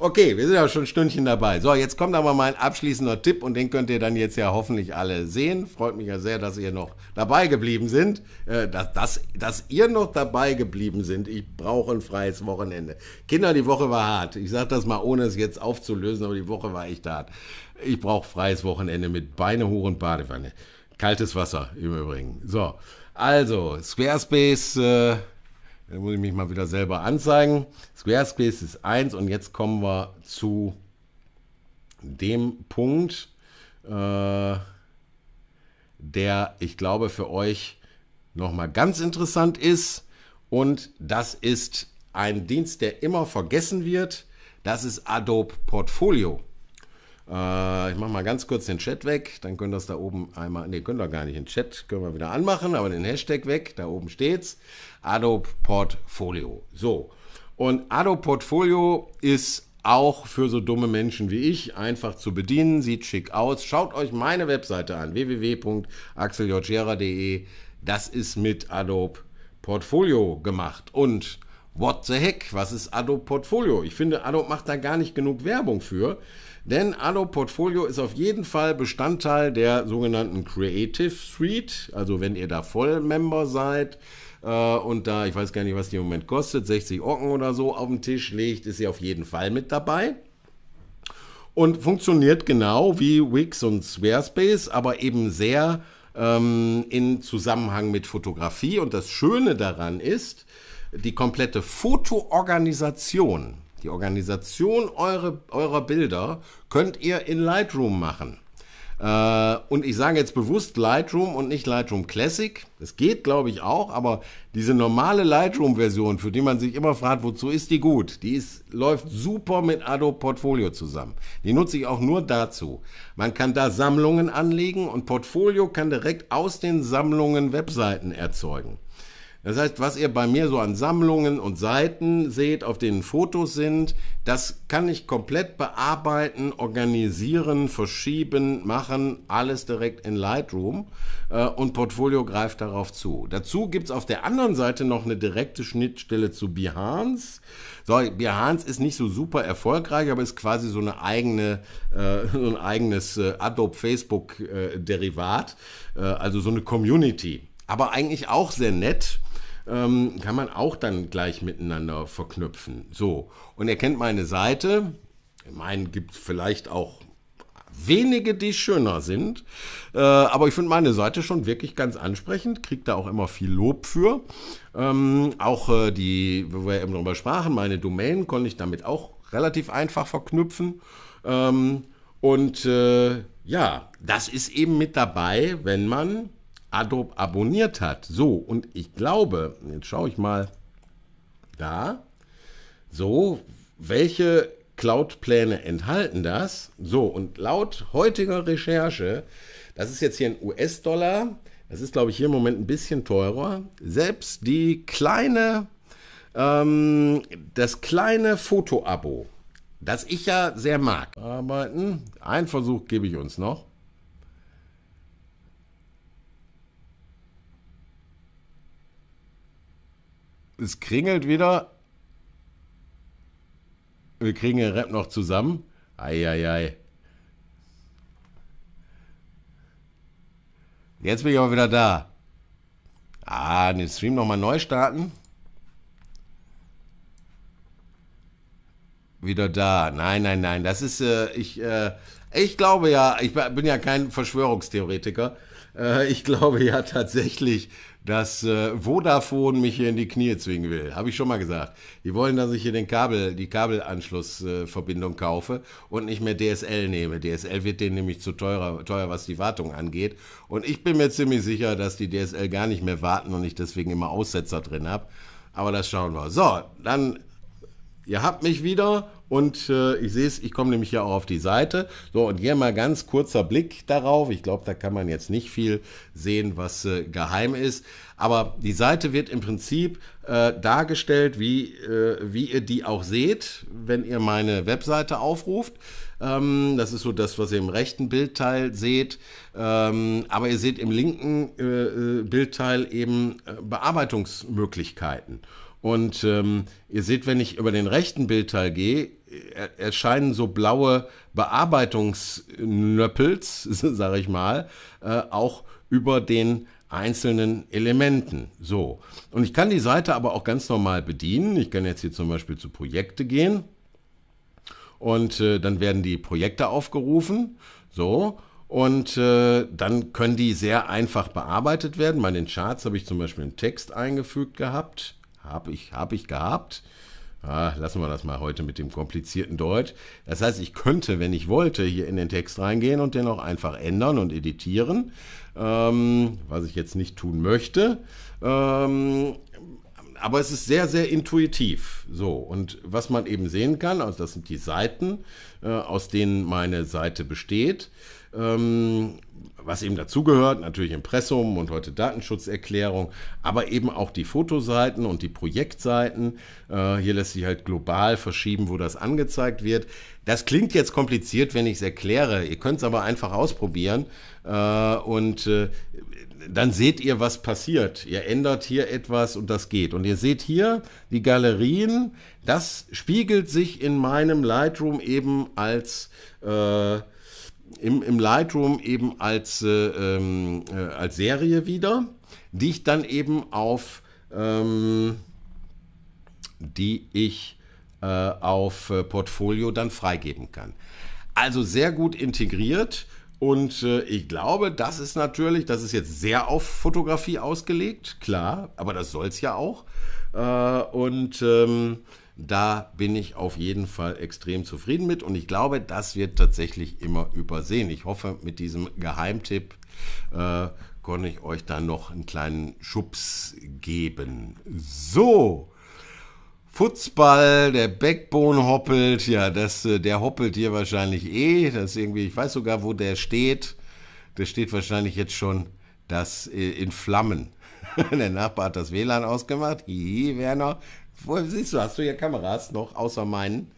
okay, wir sind ja schon ein Stündchen dabei. So, jetzt kommt aber mein abschließender Tipp und den könnt ihr dann jetzt ja hoffentlich alle sehen. Freut mich ja sehr, dass ihr noch dabei geblieben sind. Äh, dass, dass, dass ihr noch dabei geblieben sind. Ich brauche ein freies Wochenende. Kinder, die Woche war hart. Ich sage das mal, ohne es jetzt aufzulösen, aber die Woche war echt hart. Ich brauche freies Wochenende mit Beine hoch und Badewanne. Kaltes Wasser im Übrigen. So, also Squarespace, äh, da muss ich mich mal wieder selber anzeigen. Squarespace ist eins und jetzt kommen wir zu dem Punkt, äh, der, ich glaube, für euch nochmal ganz interessant ist. Und das ist ein Dienst, der immer vergessen wird. Das ist Adobe Portfolio. Äh, ich mache mal ganz kurz den Chat weg, dann könnt ihr das da oben einmal, ne, könnt ihr gar nicht, den Chat können wir wieder anmachen, aber den Hashtag weg, da oben steht's, Adobe Portfolio. So, und Adobe Portfolio ist auch für so dumme Menschen wie ich einfach zu bedienen, sieht schick aus. Schaut euch meine Webseite an, www.axeljorgera.de. Das ist mit Adobe Portfolio gemacht. Und what the heck, was ist Adobe Portfolio? Ich finde, Adobe macht da gar nicht genug Werbung für. Denn Allo Portfolio ist auf jeden Fall Bestandteil der sogenannten Creative Suite. Also wenn ihr da Vollmember seid, äh, und da, ich weiß gar nicht, was die im Moment kostet, 60 Ocken oder so auf den Tisch legt, ist sie auf jeden Fall mit dabei. Und funktioniert genau wie Wix und Squarespace, aber eben sehr ähm, in Zusammenhang mit Fotografie. Und das Schöne daran ist, die komplette Fotoorganisation die Organisation eure, eurer Bilder könnt ihr in Lightroom machen. Äh, und ich sage jetzt bewusst Lightroom und nicht Lightroom Classic. Das geht, glaube ich, auch, aber diese normale Lightroom-Version, für die man sich immer fragt, wozu ist die gut, die ist, läuft super mit Adobe Portfolio zusammen. Die nutze ich auch nur dazu. Man kann da Sammlungen anlegen und Portfolio kann direkt aus den Sammlungen Webseiten erzeugen. Das heißt, was ihr bei mir so an Sammlungen und Seiten seht, auf denen Fotos sind, das kann ich komplett bearbeiten, organisieren, verschieben, machen, alles direkt in Lightroom äh, und Portfolio greift darauf zu. Dazu gibt es auf der anderen Seite noch eine direkte Schnittstelle zu Behance. So, Behance ist nicht so super erfolgreich, aber ist quasi so, eine eigene, äh, so ein eigenes äh, Adobe Facebook-Derivat, also so eine Community aber eigentlich auch sehr nett, ähm, kann man auch dann gleich miteinander verknüpfen. So, und er kennt meine Seite. In meinen gibt es vielleicht auch wenige, die schöner sind. Äh, aber ich finde meine Seite schon wirklich ganz ansprechend, kriegt da auch immer viel Lob für. Ähm, auch äh, die, wo wir eben drüber sprachen, meine Domain konnte ich damit auch relativ einfach verknüpfen. Ähm, und äh, ja, das ist eben mit dabei, wenn man Adobe abonniert hat. So, und ich glaube, jetzt schaue ich mal da. So, welche Cloud-Pläne enthalten das? So, und laut heutiger Recherche, das ist jetzt hier ein US-Dollar, das ist, glaube ich, hier im Moment ein bisschen teurer. Selbst die kleine, ähm, das kleine Foto-Abo, das ich ja sehr mag. Arbeiten. Einen Versuch gebe ich uns noch. es kringelt wieder. Wir kriegen den Rap noch zusammen. Eieiei. Jetzt bin ich aber wieder da. Ah, den Stream nochmal neu starten. Wieder da. Nein, nein, nein. Das ist, äh, ich, äh, ich glaube ja, ich bin ja kein Verschwörungstheoretiker. Äh, ich glaube ja tatsächlich, dass äh, Vodafone mich hier in die Knie zwingen will. Habe ich schon mal gesagt. Die wollen, dass ich hier den Kabel, die Kabelanschlussverbindung äh, kaufe und nicht mehr DSL nehme. DSL wird denen nämlich zu teurer, teuer, was die Wartung angeht. Und ich bin mir ziemlich sicher, dass die DSL gar nicht mehr warten und ich deswegen immer Aussetzer drin habe. Aber das schauen wir. So, dann, ihr habt mich wieder und äh, ich sehe es, ich komme nämlich hier auch auf die Seite. So, und hier mal ganz kurzer Blick darauf. Ich glaube, da kann man jetzt nicht viel sehen, was äh, geheim ist. Aber die Seite wird im Prinzip äh, dargestellt, wie, äh, wie ihr die auch seht, wenn ihr meine Webseite aufruft. Ähm, das ist so das, was ihr im rechten Bildteil seht. Ähm, aber ihr seht im linken äh, äh, Bildteil eben Bearbeitungsmöglichkeiten. Und ähm, ihr seht, wenn ich über den rechten Bildteil gehe, erscheinen so blaue Bearbeitungsnöppels, *laughs* sage ich mal, äh, auch über den einzelnen Elementen. So. Und ich kann die Seite aber auch ganz normal bedienen. Ich kann jetzt hier zum Beispiel zu Projekte gehen und äh, dann werden die Projekte aufgerufen. So. Und äh, dann können die sehr einfach bearbeitet werden. Bei den Charts habe ich zum Beispiel einen Text eingefügt gehabt. Habe ich, habe ich gehabt. Ah, lassen wir das mal heute mit dem komplizierten Deutsch. Das heißt, ich könnte, wenn ich wollte, hier in den Text reingehen und den auch einfach ändern und editieren, ähm, was ich jetzt nicht tun möchte. Ähm, aber es ist sehr, sehr intuitiv. So, und was man eben sehen kann, also das sind die Seiten, äh, aus denen meine Seite besteht ähm, was eben dazugehört, natürlich Impressum und heute Datenschutzerklärung, aber eben auch die Fotoseiten und die Projektseiten. Äh, hier lässt sich halt global verschieben, wo das angezeigt wird. Das klingt jetzt kompliziert, wenn ich es erkläre. Ihr könnt es aber einfach ausprobieren äh, und äh, dann seht ihr, was passiert. Ihr ändert hier etwas und das geht. Und ihr seht hier die Galerien. Das spiegelt sich in meinem Lightroom eben als äh, im, im Lightroom eben als, äh, ähm, äh, als Serie wieder, die ich dann eben auf, ähm, die ich äh, auf äh, Portfolio dann freigeben kann. Also sehr gut integriert. Und äh, ich glaube, das ist natürlich, das ist jetzt sehr auf Fotografie ausgelegt, klar, aber das soll es ja auch. Äh, und ähm, da bin ich auf jeden Fall extrem zufrieden mit und ich glaube, das wird tatsächlich immer übersehen. Ich hoffe, mit diesem Geheimtipp äh, konnte ich euch da noch einen kleinen Schubs geben. So. Futsball, der Backbone hoppelt, ja, das, äh, der hoppelt hier wahrscheinlich eh. Das irgendwie, ich weiß sogar, wo der steht. Der steht wahrscheinlich jetzt schon das äh, in Flammen. *laughs* der Nachbar hat das WLAN ausgemacht. Hihi, Werner, Woher siehst du, hast du hier Kameras noch, außer meinen?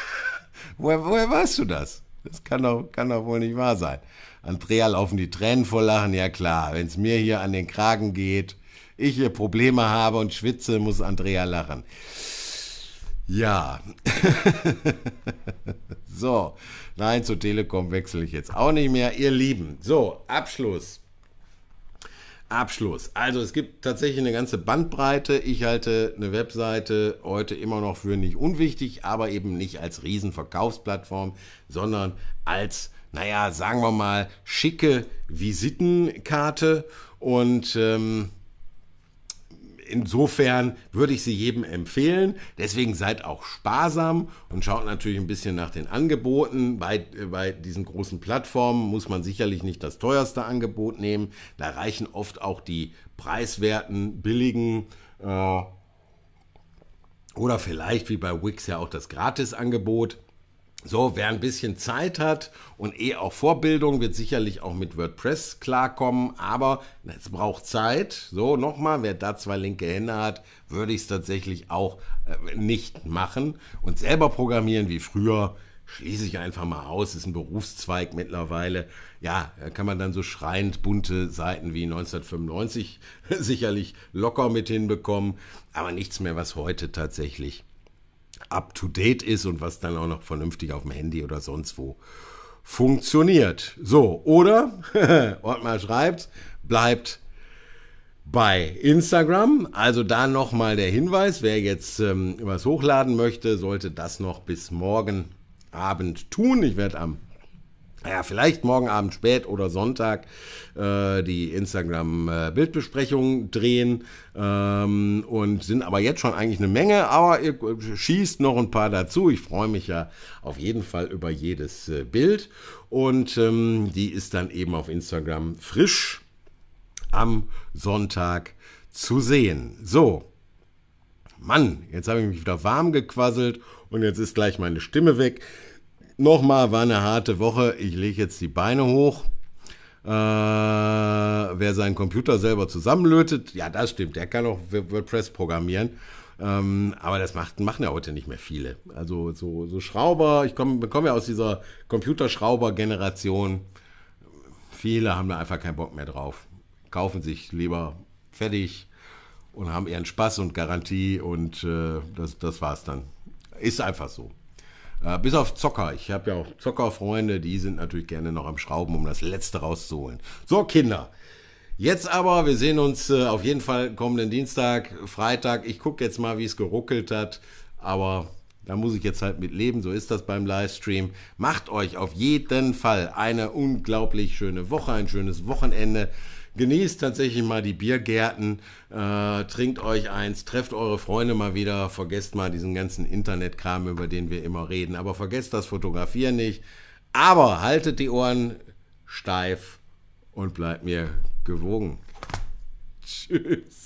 *laughs* woher, woher weißt du das? Das kann doch, kann doch wohl nicht wahr sein. Andrea laufen die Tränen vor Lachen. Ja klar, wenn es mir hier an den Kragen geht, ich hier Probleme habe und schwitze, muss Andrea lachen. Ja. *laughs* so, nein, zur Telekom wechsle ich jetzt auch nicht mehr. Ihr Lieben, so, Abschluss. Abschluss. Also es gibt tatsächlich eine ganze Bandbreite. Ich halte eine Webseite heute immer noch für nicht unwichtig, aber eben nicht als Riesenverkaufsplattform, sondern als, naja, sagen wir mal, schicke Visitenkarte. Und ähm, insofern würde ich sie jedem empfehlen. Deswegen seid auch sparsam und schaut natürlich ein bisschen nach den Angeboten. Bei, äh, bei diesen großen Plattformen muss man sicherlich nicht das teuerste Angebot nehmen. Da reichen oft auch die preiswerten, billigen. Äh, oder vielleicht wie bei Wix ja auch das Gratis-Angebot. So, wer ein bisschen Zeit hat und eh auch Vorbildung, wird sicherlich auch mit WordPress klarkommen, aber es braucht Zeit. So, nochmal, wer da zwei linke Hände hat, würde ich es tatsächlich auch äh, nicht machen. Und selber programmieren wie früher, schließe ich einfach mal aus, ist ein Berufszweig mittlerweile. Ja, da kann man dann so schreiend bunte Seiten wie 1995 *laughs* sicherlich locker mit hinbekommen, aber nichts mehr, was heute tatsächlich up-to-date ist und was dann auch noch vernünftig auf dem Handy oder sonst wo funktioniert. So, oder, *laughs* Ottmar schreibt, bleibt bei Instagram. Also da nochmal der Hinweis, wer jetzt ähm, was hochladen möchte, sollte das noch bis morgen Abend tun. Ich werde am naja, vielleicht morgen Abend spät oder Sonntag äh, die Instagram-Bildbesprechung drehen ähm, und sind aber jetzt schon eigentlich eine Menge, aber ihr schießt noch ein paar dazu. Ich freue mich ja auf jeden Fall über jedes äh, Bild und ähm, die ist dann eben auf Instagram frisch am Sonntag zu sehen. So, Mann, jetzt habe ich mich wieder warm gequasselt und jetzt ist gleich meine Stimme weg. Nochmal, war eine harte Woche. Ich lege jetzt die Beine hoch. Äh, wer seinen Computer selber zusammenlötet, ja, das stimmt, der kann auch WordPress programmieren. Ähm, aber das macht, machen ja heute nicht mehr viele. Also so, so Schrauber, ich komme komm ja aus dieser Computerschrauber-Generation. Viele haben da einfach keinen Bock mehr drauf. Kaufen sich lieber fertig und haben ihren Spaß und Garantie und äh, das, das war's dann. Ist einfach so. Äh, bis auf Zocker. Ich habe ja auch Zockerfreunde, die sind natürlich gerne noch am Schrauben, um das Letzte rauszuholen. So, Kinder. Jetzt aber, wir sehen uns äh, auf jeden Fall kommenden Dienstag, Freitag. Ich gucke jetzt mal, wie es geruckelt hat. Aber da muss ich jetzt halt mit leben. So ist das beim Livestream. Macht euch auf jeden Fall eine unglaublich schöne Woche, ein schönes Wochenende genießt tatsächlich mal die Biergärten, äh, trinkt euch eins, trefft eure Freunde mal wieder, vergesst mal diesen ganzen Internetkram, über den wir immer reden. Aber vergesst das Fotografieren nicht. Aber haltet die Ohren steif und bleibt mir gewogen. *laughs* Tschüss.